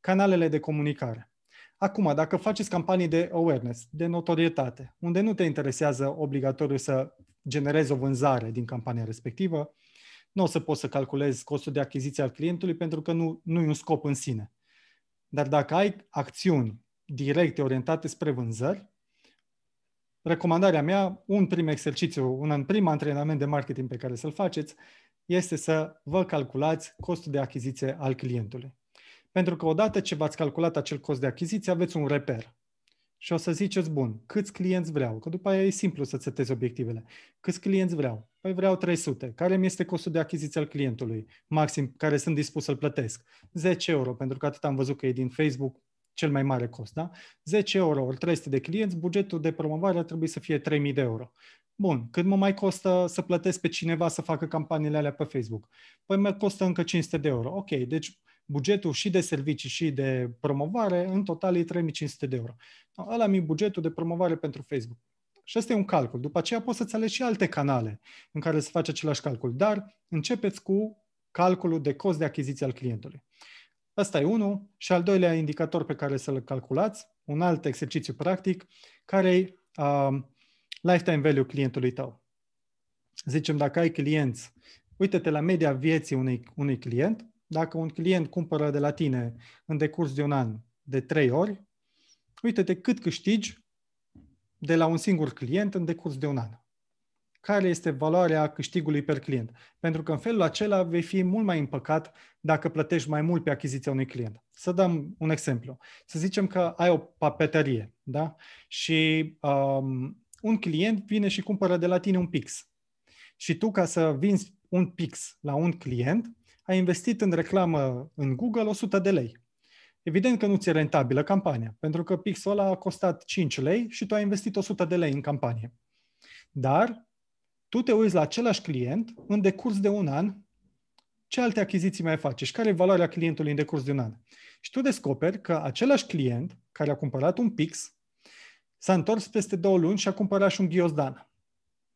B: canalele de comunicare. Acum, dacă faceți campanii de awareness, de notorietate, unde nu te interesează obligatoriu să generezi o vânzare din campania respectivă, nu o să poți să calculezi costul de achiziție al clientului pentru că nu, nu e un scop în sine. Dar dacă ai acțiuni directe orientate spre vânzări, recomandarea mea, un prim exercițiu, un prim antrenament de marketing pe care să-l faceți, este să vă calculați costul de achiziție al clientului. Pentru că odată ce v-ați calculat acel cost de achiziție, aveți un reper. Și o să ziceți, bun, câți clienți vreau? Că după aia e simplu să setezi obiectivele. Câți clienți vreau? Păi vreau 300. Care mi este costul de achiziție al clientului? Maxim care sunt dispus să-l plătesc. 10 euro, pentru că atât am văzut că e din Facebook cel mai mare cost, da? 10 euro ori 300 de clienți, bugetul de promovare ar trebui să fie 3000 de euro. Bun, cât mă mai costă să plătesc pe cineva să facă campaniile alea pe Facebook? Păi mă costă încă 500 de euro. Ok, deci bugetul și de servicii și de promovare, în total e 3500 de euro. Ăla mi bugetul de promovare pentru Facebook. Și asta e un calcul. După aceea poți să-ți alegi și alte canale în care să faci același calcul, dar începeți cu calculul de cost de achiziție al clientului. Asta e unul. Și al doilea indicator pe care să-l calculați, un alt exercițiu practic, care e uh, lifetime value clientului tău. Zicem, dacă ai clienți, uite-te la media vieții unui, unui client. Dacă un client cumpără de la tine în decurs de un an de trei ori, uite-te cât câștigi de la un singur client în decurs de un an. Care este valoarea câștigului per client? Pentru că în felul acela vei fi mult mai împăcat dacă plătești mai mult pe achiziția unui client. Să dăm un exemplu. Să zicem că ai o papetărie da? și um, un client vine și cumpără de la tine un pix. Și tu, ca să vinzi un pix la un client, ai investit în reclamă în Google 100 de lei Evident că nu ți-e rentabilă campania, pentru că pixul ăla a costat 5 lei și tu ai investit 100 de lei în campanie. Dar tu te uiți la același client în decurs de un an, ce alte achiziții mai faci și care e valoarea clientului în decurs de un an. Și tu descoperi că același client care a cumpărat un pix s-a întors peste două luni și a cumpărat și un ghiozdan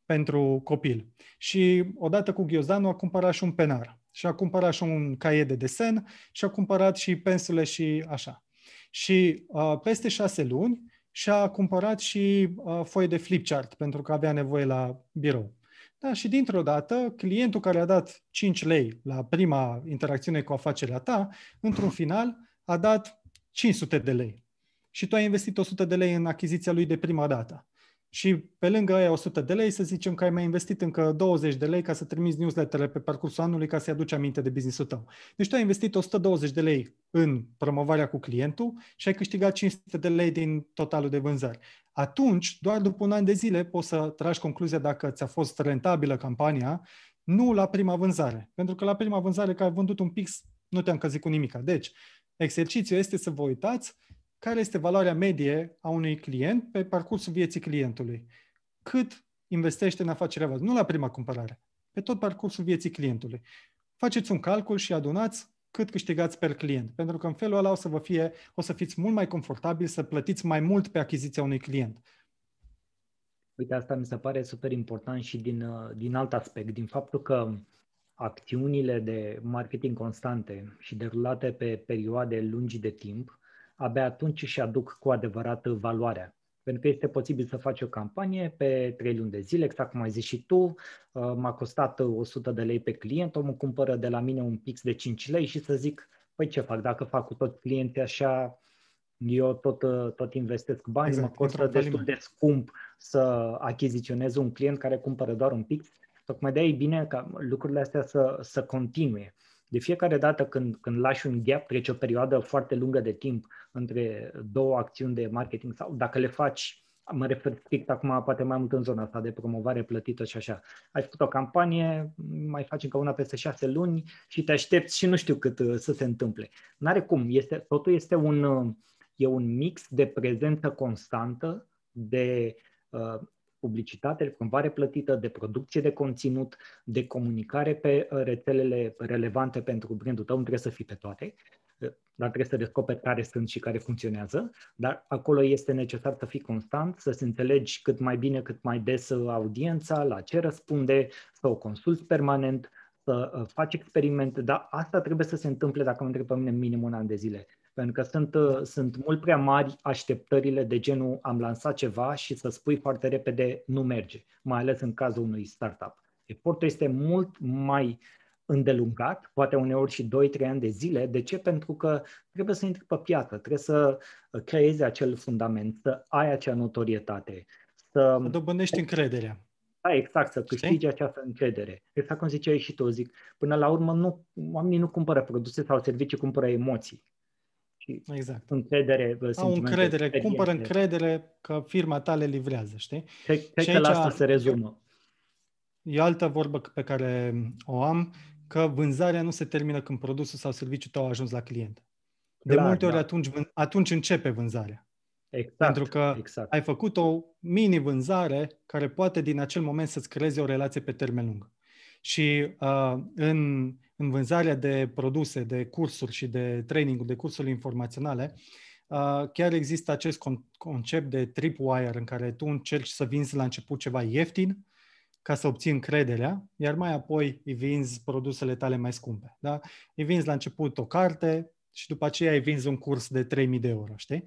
B: pentru copil. Și odată cu ghiozdanul a cumpărat și un penar și a cumpărat și un caiet de desen și a cumpărat și pensule și așa. Și uh, peste șase luni și-a cumpărat și uh, foie de flipchart pentru că avea nevoie la birou. Da, și dintr-o dată, clientul care a dat 5 lei la prima interacțiune cu afacerea ta, într-un final a dat 500 de lei. Și tu ai investit 100 de lei în achiziția lui de prima dată și pe lângă aia 100 de lei, să zicem că ai mai investit încă 20 de lei ca să trimiți newsletter pe parcursul anului ca să-i aduci aminte de business-ul tău. Deci tu ai investit 120 de lei în promovarea cu clientul și ai câștigat 500 de lei din totalul de vânzări. Atunci, doar după un an de zile, poți să tragi concluzia dacă ți-a fost rentabilă campania, nu la prima vânzare. Pentru că la prima vânzare că ai vândut un pix, nu te-am căzit cu nimica. Deci, exercițiul este să vă uitați care este valoarea medie a unui client pe parcursul vieții clientului. Cât investește în afacerea voastră, nu la prima cumpărare, pe tot parcursul vieții clientului. Faceți un calcul și adunați cât câștigați per client, pentru că în felul ăla o să, vă fie, o să fiți mult mai confortabil să plătiți mai mult pe achiziția unui client. Uite, asta mi se pare super important și din,
A: uh, din alt aspect, din faptul că acțiunile de marketing constante și derulate pe perioade lungi de timp abia atunci își aduc cu adevărat valoarea. Pentru că este posibil să faci o campanie pe trei luni de zile, exact cum ai zis și tu, uh, m-a costat 100 uh, de lei pe client, omul cumpără de la mine un pix de 5 lei și să zic, păi ce fac, dacă fac cu tot clienții așa, eu tot, uh, tot investesc bani, exact, mă costă destul de scump să achiziționez un client care cumpără doar un pix. Tocmai de-aia e bine ca lucrurile astea să, să continue. De fiecare dată când, când lași un gap, trece o perioadă foarte lungă de timp între două acțiuni de marketing sau dacă le faci, mă refer strict acum poate mai mult în zona asta de promovare plătită și așa. Ai făcut o campanie, mai faci încă una peste șase luni și te aștepți și nu știu cât uh, să se întâmple. N-are cum, este, totul este un, uh, e un mix de prezență constantă, de uh, publicitate cumva replătită, de producție de conținut, de comunicare pe uh, rețelele relevante pentru brandul tău, nu trebuie să fii pe toate, uh, dar trebuie să descoperi care sunt și care funcționează, dar acolo este necesar să fii constant, să se înțelegi cât mai bine, cât mai des uh, audiența, la ce răspunde, să o consulți permanent, să faci experimente, dar asta trebuie să se întâmple, dacă mă întreb pe mine, minim un an de zile pentru că sunt, uh, sunt mult prea mari așteptările de genul am lansat ceva și să spui foarte repede nu merge, mai ales în cazul unui startup. Efortul este mult mai îndelungat, poate uneori și 2-3 ani de zile. De ce? Pentru că trebuie să intri pe piață, trebuie să uh, creezi acel fundament, să ai acea notorietate. Să, să dobândești încrederea. Da, exact, să câștigi Știi? această încredere. Exact cum ziceai și tu, zic, până la urmă nu, oamenii nu cumpără produse sau servicii, cumpără emoții și exact. încredere. Au încredere, cumpără
B: încredere că firma ta le livrează, știi? Cred, cred că la asta se rezumă. E altă vorbă pe care o am, că vânzarea nu se termină când produsul sau serviciul tău a ajuns la client. De Clar, multe ori da. atunci, atunci începe vânzarea. Exact, Pentru că exact. ai făcut o mini-vânzare care poate din acel moment să-ți creeze o relație pe termen lung. Și uh, în în vânzarea de produse, de cursuri și de training de cursuri informaționale, uh, chiar există acest concept de tripwire în care tu încerci să vinzi la început ceva ieftin ca să obții încrederea, iar mai apoi îi vinzi produsele tale mai scumpe. Da? Îi vinzi la început o carte și după aceea îi vinzi un curs de 3000 de euro, știi?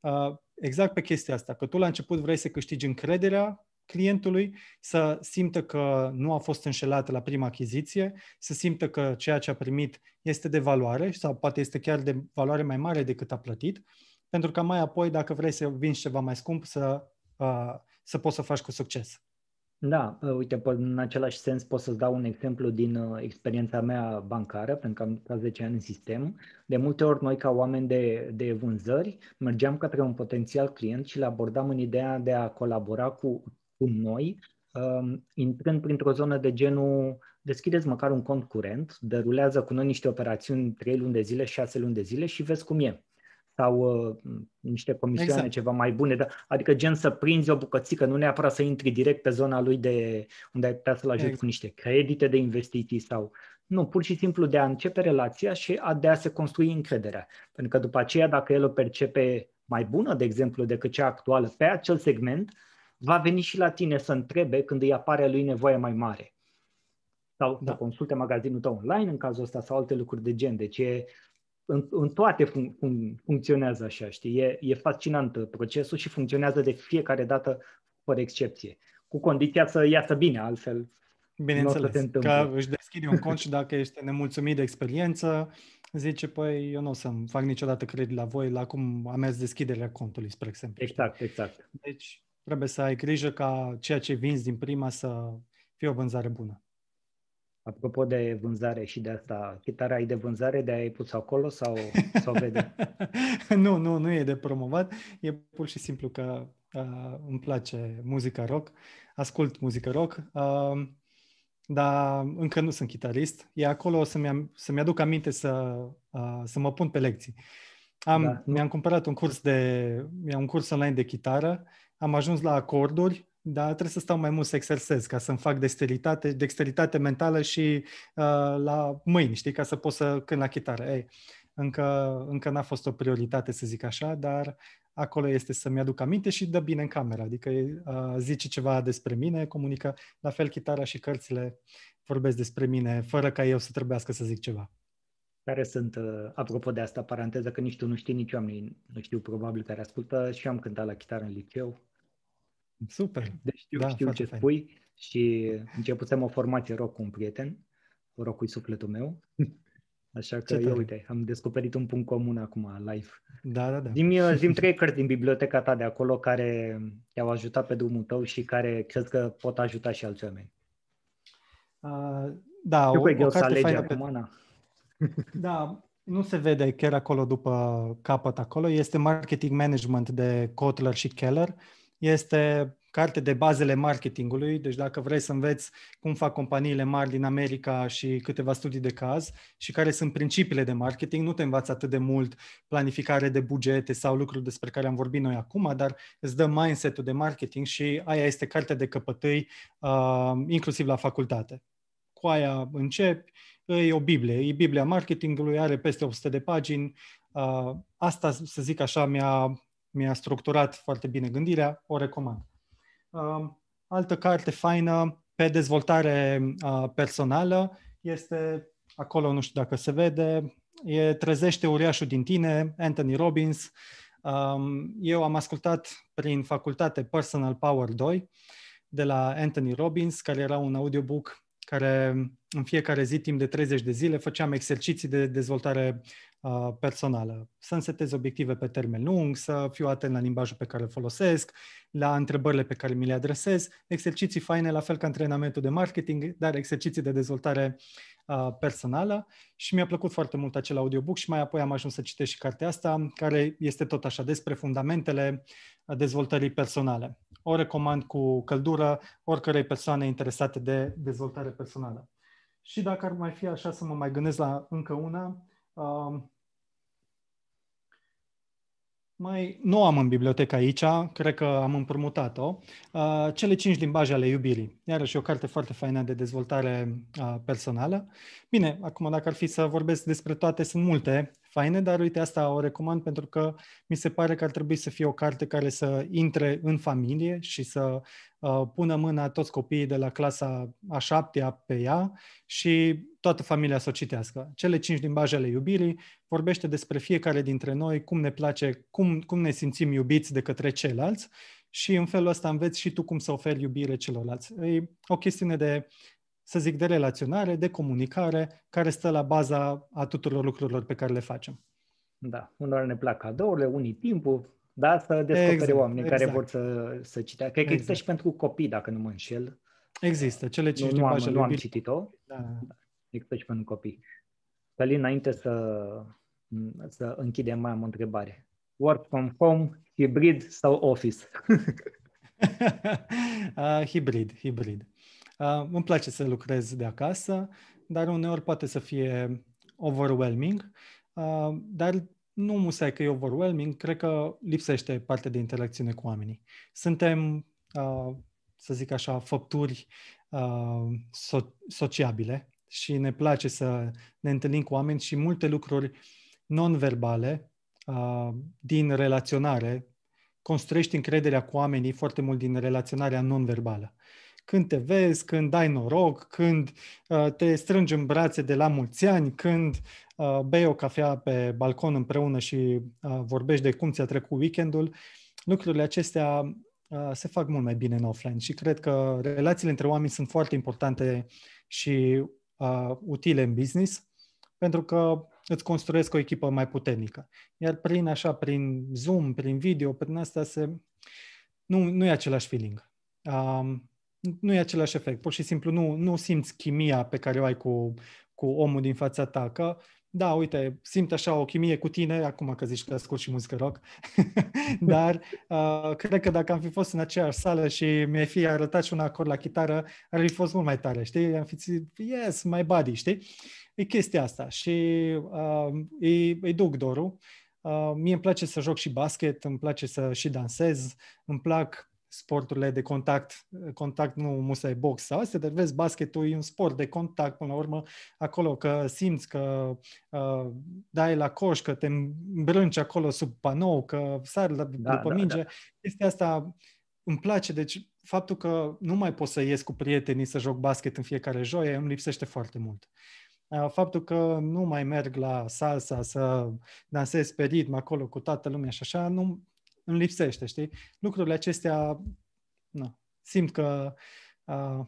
B: Uh, exact pe chestia asta, că tu la început vrei să câștigi încrederea clientului, să simtă că nu a fost înșelat la prima achiziție, să simtă că ceea ce a primit este de valoare sau poate este chiar de valoare mai mare decât a plătit, pentru că mai apoi, dacă vrei să vinzi ceva mai scump, să, uh, să poți să faci cu succes. Da, uh, uite, în
A: același sens pot să-ți dau un exemplu din uh, experiența mea bancară, pentru că am stat 10 ani în sistem. De multe ori noi, ca oameni de, de vânzări, mergeam către un potențial client și îl abordam în ideea de a colabora cu cu noi, um, intrând printr-o zonă de genul deschideți măcar un cont curent, derulează cu noi niște operațiuni 3 luni de zile, 6 luni de zile și vezi cum e. Sau uh, niște comisioane exact. ceva mai bune. Dar, adică gen să prinzi o bucățică, nu neapărat să intri direct pe zona lui de unde ai putea să-l ajut exact. cu niște credite de investiții sau... Nu, pur și simplu de a începe relația și a, de a se construi încrederea. Pentru că după aceea, dacă el o percepe mai bună, de exemplu, decât cea actuală pe acel segment, va veni și la tine să întrebe când îi apare lui nevoie mai mare. Sau da. să consulte magazinul tău online în cazul ăsta sau alte lucruri de gen. Deci e, în, în toate fun, fun, funcționează așa, știi? E, e fascinant procesul și funcționează de fiecare dată fără excepție. Cu condiția să iasă bine, altfel
B: Bineînțeles, n-o că își deschide un cont și dacă ești nemulțumit de experiență, zice, păi eu nu o să-mi fac niciodată credit la voi, la cum am mers deschiderea contului, spre exemplu.
A: Exact, exact. Deci
B: trebuie să ai grijă ca ceea ce vinzi din prima să fie o vânzare bună.
A: Apropo de vânzare și de asta, chitara ai de vânzare, de ai pus acolo sau, sau vede?
B: nu, nu, nu e de promovat. E pur și simplu că uh, îmi place muzica rock, ascult muzică rock, uh, dar încă nu sunt chitarist. E acolo să-mi, să-mi aduc aminte să, uh, să mă pun pe lecții. Am, da, mi-am cumpărat un curs, de, un curs online de chitară am ajuns la acorduri, dar trebuie să stau mai mult să exersez ca să-mi fac dexteritate, dexteritate mentală și uh, la mâini, știi, ca să pot să cânt la chitară. Ei, încă, încă n-a fost o prioritate, să zic așa, dar acolo este să-mi aduc aminte și dă bine în cameră, adică uh, zice ceva despre mine, comunică, la fel chitara și cărțile vorbesc despre mine, fără ca eu să trebuiască să zic ceva.
A: Care sunt, uh, apropo de asta, paranteză, că nici tu nu știi, nici oamenii nu știu, probabil, care ascultă, și am cântat la chitară în liceu, Super! Deci știu, da, știu ce fain. spui și începusem o formație rock cu un prieten, rock sufletul meu. Așa că, eu, uite, am descoperit un punct comun acum, live. Da, da, da. Zim, zim trei cărți din biblioteca ta de acolo care te-au ajutat pe drumul tău și care cred că pot ajuta și alți oameni.
B: Uh, da, Știu o, că e greu să alegi acum, pe... Da, nu se vede chiar acolo după capăt acolo. Este Marketing Management de Kotler și Keller. Este carte de bazele marketingului, deci dacă vrei să înveți cum fac companiile mari din America și câteva studii de caz și care sunt principiile de marketing, nu te învață atât de mult planificare de bugete sau lucruri despre care am vorbit noi acum, dar îți dă mindset-ul de marketing și aia este cartea de căpătâi, uh, inclusiv la facultate. Cu aia începi, e o Biblie, e Biblia marketingului, are peste 800 de pagini. Uh, asta, să zic așa, mi-a mi-a structurat foarte bine gândirea, o recomand. Um, altă carte faină pe dezvoltare uh, personală este, acolo nu știu dacă se vede, e Trezește uriașul din tine, Anthony Robbins. Um, eu am ascultat prin facultate Personal Power 2 de la Anthony Robbins, care era un audiobook care în fiecare zi, timp de 30 de zile, făceam exerciții de dezvoltare uh, personală. Să setez obiective pe termen lung, să fiu atent la limbajul pe care îl folosesc, la întrebările pe care mi le adresez, exerciții faine, la fel ca antrenamentul de marketing, dar exerciții de dezvoltare uh, personală și mi-a plăcut foarte mult acel audiobook și mai apoi am ajuns să citesc și cartea asta, care este tot așa despre fundamentele dezvoltării personale o recomand cu căldură oricărei persoane interesate de dezvoltare personală. Și dacă ar mai fi așa să mă mai gândesc la încă una, um, mai nu am în bibliotecă aici, cred că am împrumutat-o, uh, cele cinci limbaje ale iubirii. Iarăși o carte foarte faină de dezvoltare uh, personală. Bine, acum dacă ar fi să vorbesc despre toate, sunt multe faine, dar uite, asta o recomand pentru că mi se pare că ar trebui să fie o carte care să intre în familie și să uh, pună mâna toți copiii de la clasa a șaptea pe ea și toată familia să o citească. Cele cinci limbaje ale iubirii vorbește despre fiecare dintre noi, cum ne place, cum, cum ne simțim iubiți de către ceilalți și în felul ăsta înveți și tu cum să oferi iubire celorlalți. E o chestiune de să zic, de relaționare, de comunicare, care stă la baza a tuturor lucrurilor pe care le facem. Da,
A: unor ne plac cadourile, unii timpul, da, să descopere exact, oamenii exact. care vor
B: să, să citească. Cred că exact. există și
A: pentru copii, dacă nu mă înșel. Există, cele cinci Nu, nu am, nu am citit-o, da. da. există și pentru copii. Călin, înainte să, să închidem, mai am o întrebare. Work from home, hibrid sau
B: office? uh, hibrid, hibrid. Uh, îmi place să lucrez de acasă, dar uneori poate să fie overwhelming, uh, dar nu musai că e overwhelming, cred că lipsește partea de interacțiune cu oamenii. Suntem, uh, să zic așa, făpturi uh, so- sociabile și ne place să ne întâlnim cu oameni și multe lucruri non-verbale uh, din relaționare, construiești încrederea cu oamenii foarte mult din relaționarea non-verbală. Uh, când te vezi, când ai noroc, când uh, te strângi în brațe de la mulți ani, când uh, bei o cafea pe balcon împreună și uh, vorbești de cum ți-a trecut weekendul, lucrurile acestea se fac mult mai bine în offline și cred că relațiile între oameni sunt foarte importante și uh, utile în business pentru că îți construiesc o echipă mai puternică. Iar prin așa, prin Zoom, prin video, prin asta se... Nu, nu e același feeling. Uh, nu e același efect. Pur și simplu nu, nu simți chimia pe care o ai cu, cu omul din fața ta, că da, uite, simt așa o chimie cu tine, acum că zici că ascult și muzică rock, dar uh, cred că dacă am fi fost în aceeași sală și mi-ai fi arătat și un acord la chitară, ar fi fost mult mai tare, știi? Am fi zis, yes, my body, știi? E chestia asta și uh, îi, îi duc dorul. Uh, mie îmi place să joc și basket, îmi place să și dansez, îmi plac sporturile de contact, contact nu musai box sau astea, dar vezi, basketul e un sport de contact până la urmă acolo, că simți că uh, dai la coș, că te îmbrânci acolo sub panou, că sari la, da, după da, minge. Da. Este asta îmi place, deci faptul că nu mai pot să ies cu prietenii să joc basket în fiecare joie îmi lipsește foarte mult. Uh, faptul că nu mai merg la salsa să dansez pe ritm acolo cu toată lumea și așa, nu, îmi lipsește, știi? Lucrurile acestea, na, simt că uh,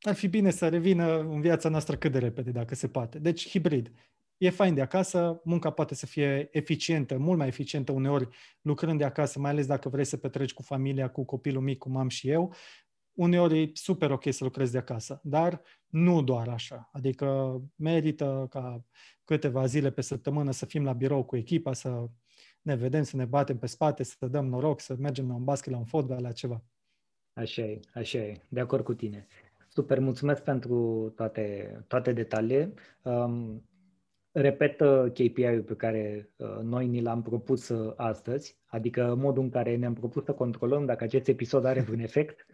B: ar fi bine să revină în viața noastră cât de repede, dacă se poate. Deci, hibrid. E fain de acasă, munca poate să fie eficientă, mult mai eficientă uneori lucrând de acasă, mai ales dacă vrei să petreci cu familia, cu copilul mic, cum am și eu. Uneori e super ok să lucrezi de acasă, dar nu doar așa. Adică merită ca câteva zile pe săptămână să fim la birou cu echipa, să ne vedem, să ne batem pe spate, să dăm noroc, să mergem la un basket, la un fotbal, la ceva.
A: Așa e, așa e, de acord cu tine.
B: Super, mulțumesc
A: pentru toate, toate detaliile. Um, repet uh, KPI-ul pe care uh, noi ni l-am propus uh, astăzi, adică modul în care ne-am propus să controlăm dacă acest episod are un efect,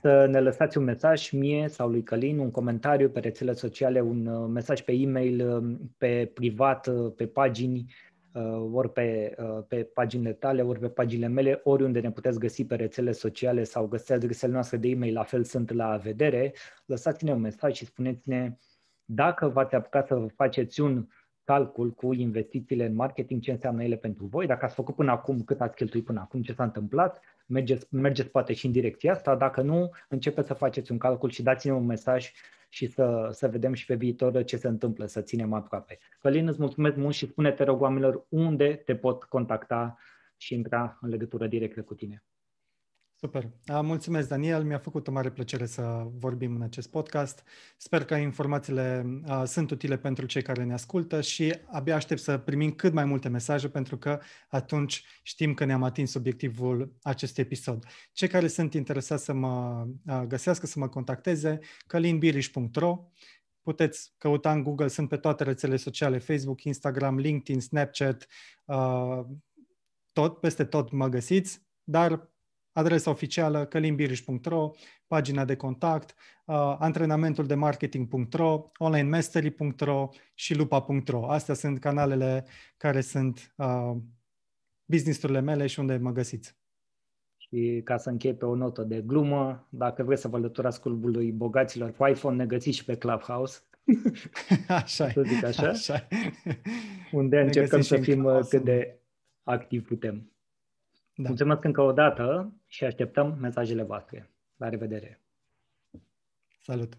A: să ne lăsați un mesaj mie sau lui Călin, un comentariu pe rețele sociale, un mesaj pe e-mail, um, pe privat, pe pagini, Uh, ori pe, uh, pe paginile tale, ori pe paginile mele, oriunde ne puteți găsi pe rețele sociale sau găsiți adresele noastre de e-mail, la fel sunt la vedere, lăsați-ne un mesaj și spuneți-ne dacă v-ați apucat să vă faceți un calcul cu investițiile în marketing, ce înseamnă ele pentru voi, dacă ați făcut până acum, cât ați cheltuit până acum, ce s-a întâmplat, mergeți, mergeți poate și în direcția asta, dacă nu, începeți să faceți un calcul și dați-ne un mesaj și să, să vedem și pe viitor ce se întâmplă, să ținem aproape. Călin, îți mulțumesc mult și spune-te, rog, oamenilor, unde te pot contacta și intra în legătură directă cu
B: tine. Super. Mulțumesc, Daniel. Mi-a făcut o mare plăcere să vorbim în acest podcast. Sper că informațiile sunt utile pentru cei care ne ascultă și abia aștept să primim cât mai multe mesaje, pentru că atunci știm că ne-am atins obiectivul acestui episod. Cei care sunt interesați să mă găsească, să mă contacteze, călinbiriș.ro puteți căuta în Google, sunt pe toate rețelele sociale, Facebook, Instagram, LinkedIn, Snapchat, tot, peste tot mă găsiți, dar adresa oficială călimbiriș.ro, pagina de contact, uh, antrenamentul de marketing.ro, onlinemastery.ro și lupa.ro. Astea sunt canalele care sunt uh, businessurile mele și unde mă găsiți.
A: Și ca să închei pe o notă de glumă, dacă vreți să vă alăturați clubului bogaților cu iPhone, ne găsiți și pe Clubhouse. Așa să zic așa. așa Unde ne încercăm să fim uh, cât de activ putem. Da. Mulțumesc încă o dată și așteptăm mesajele voastre. La revedere! Salut!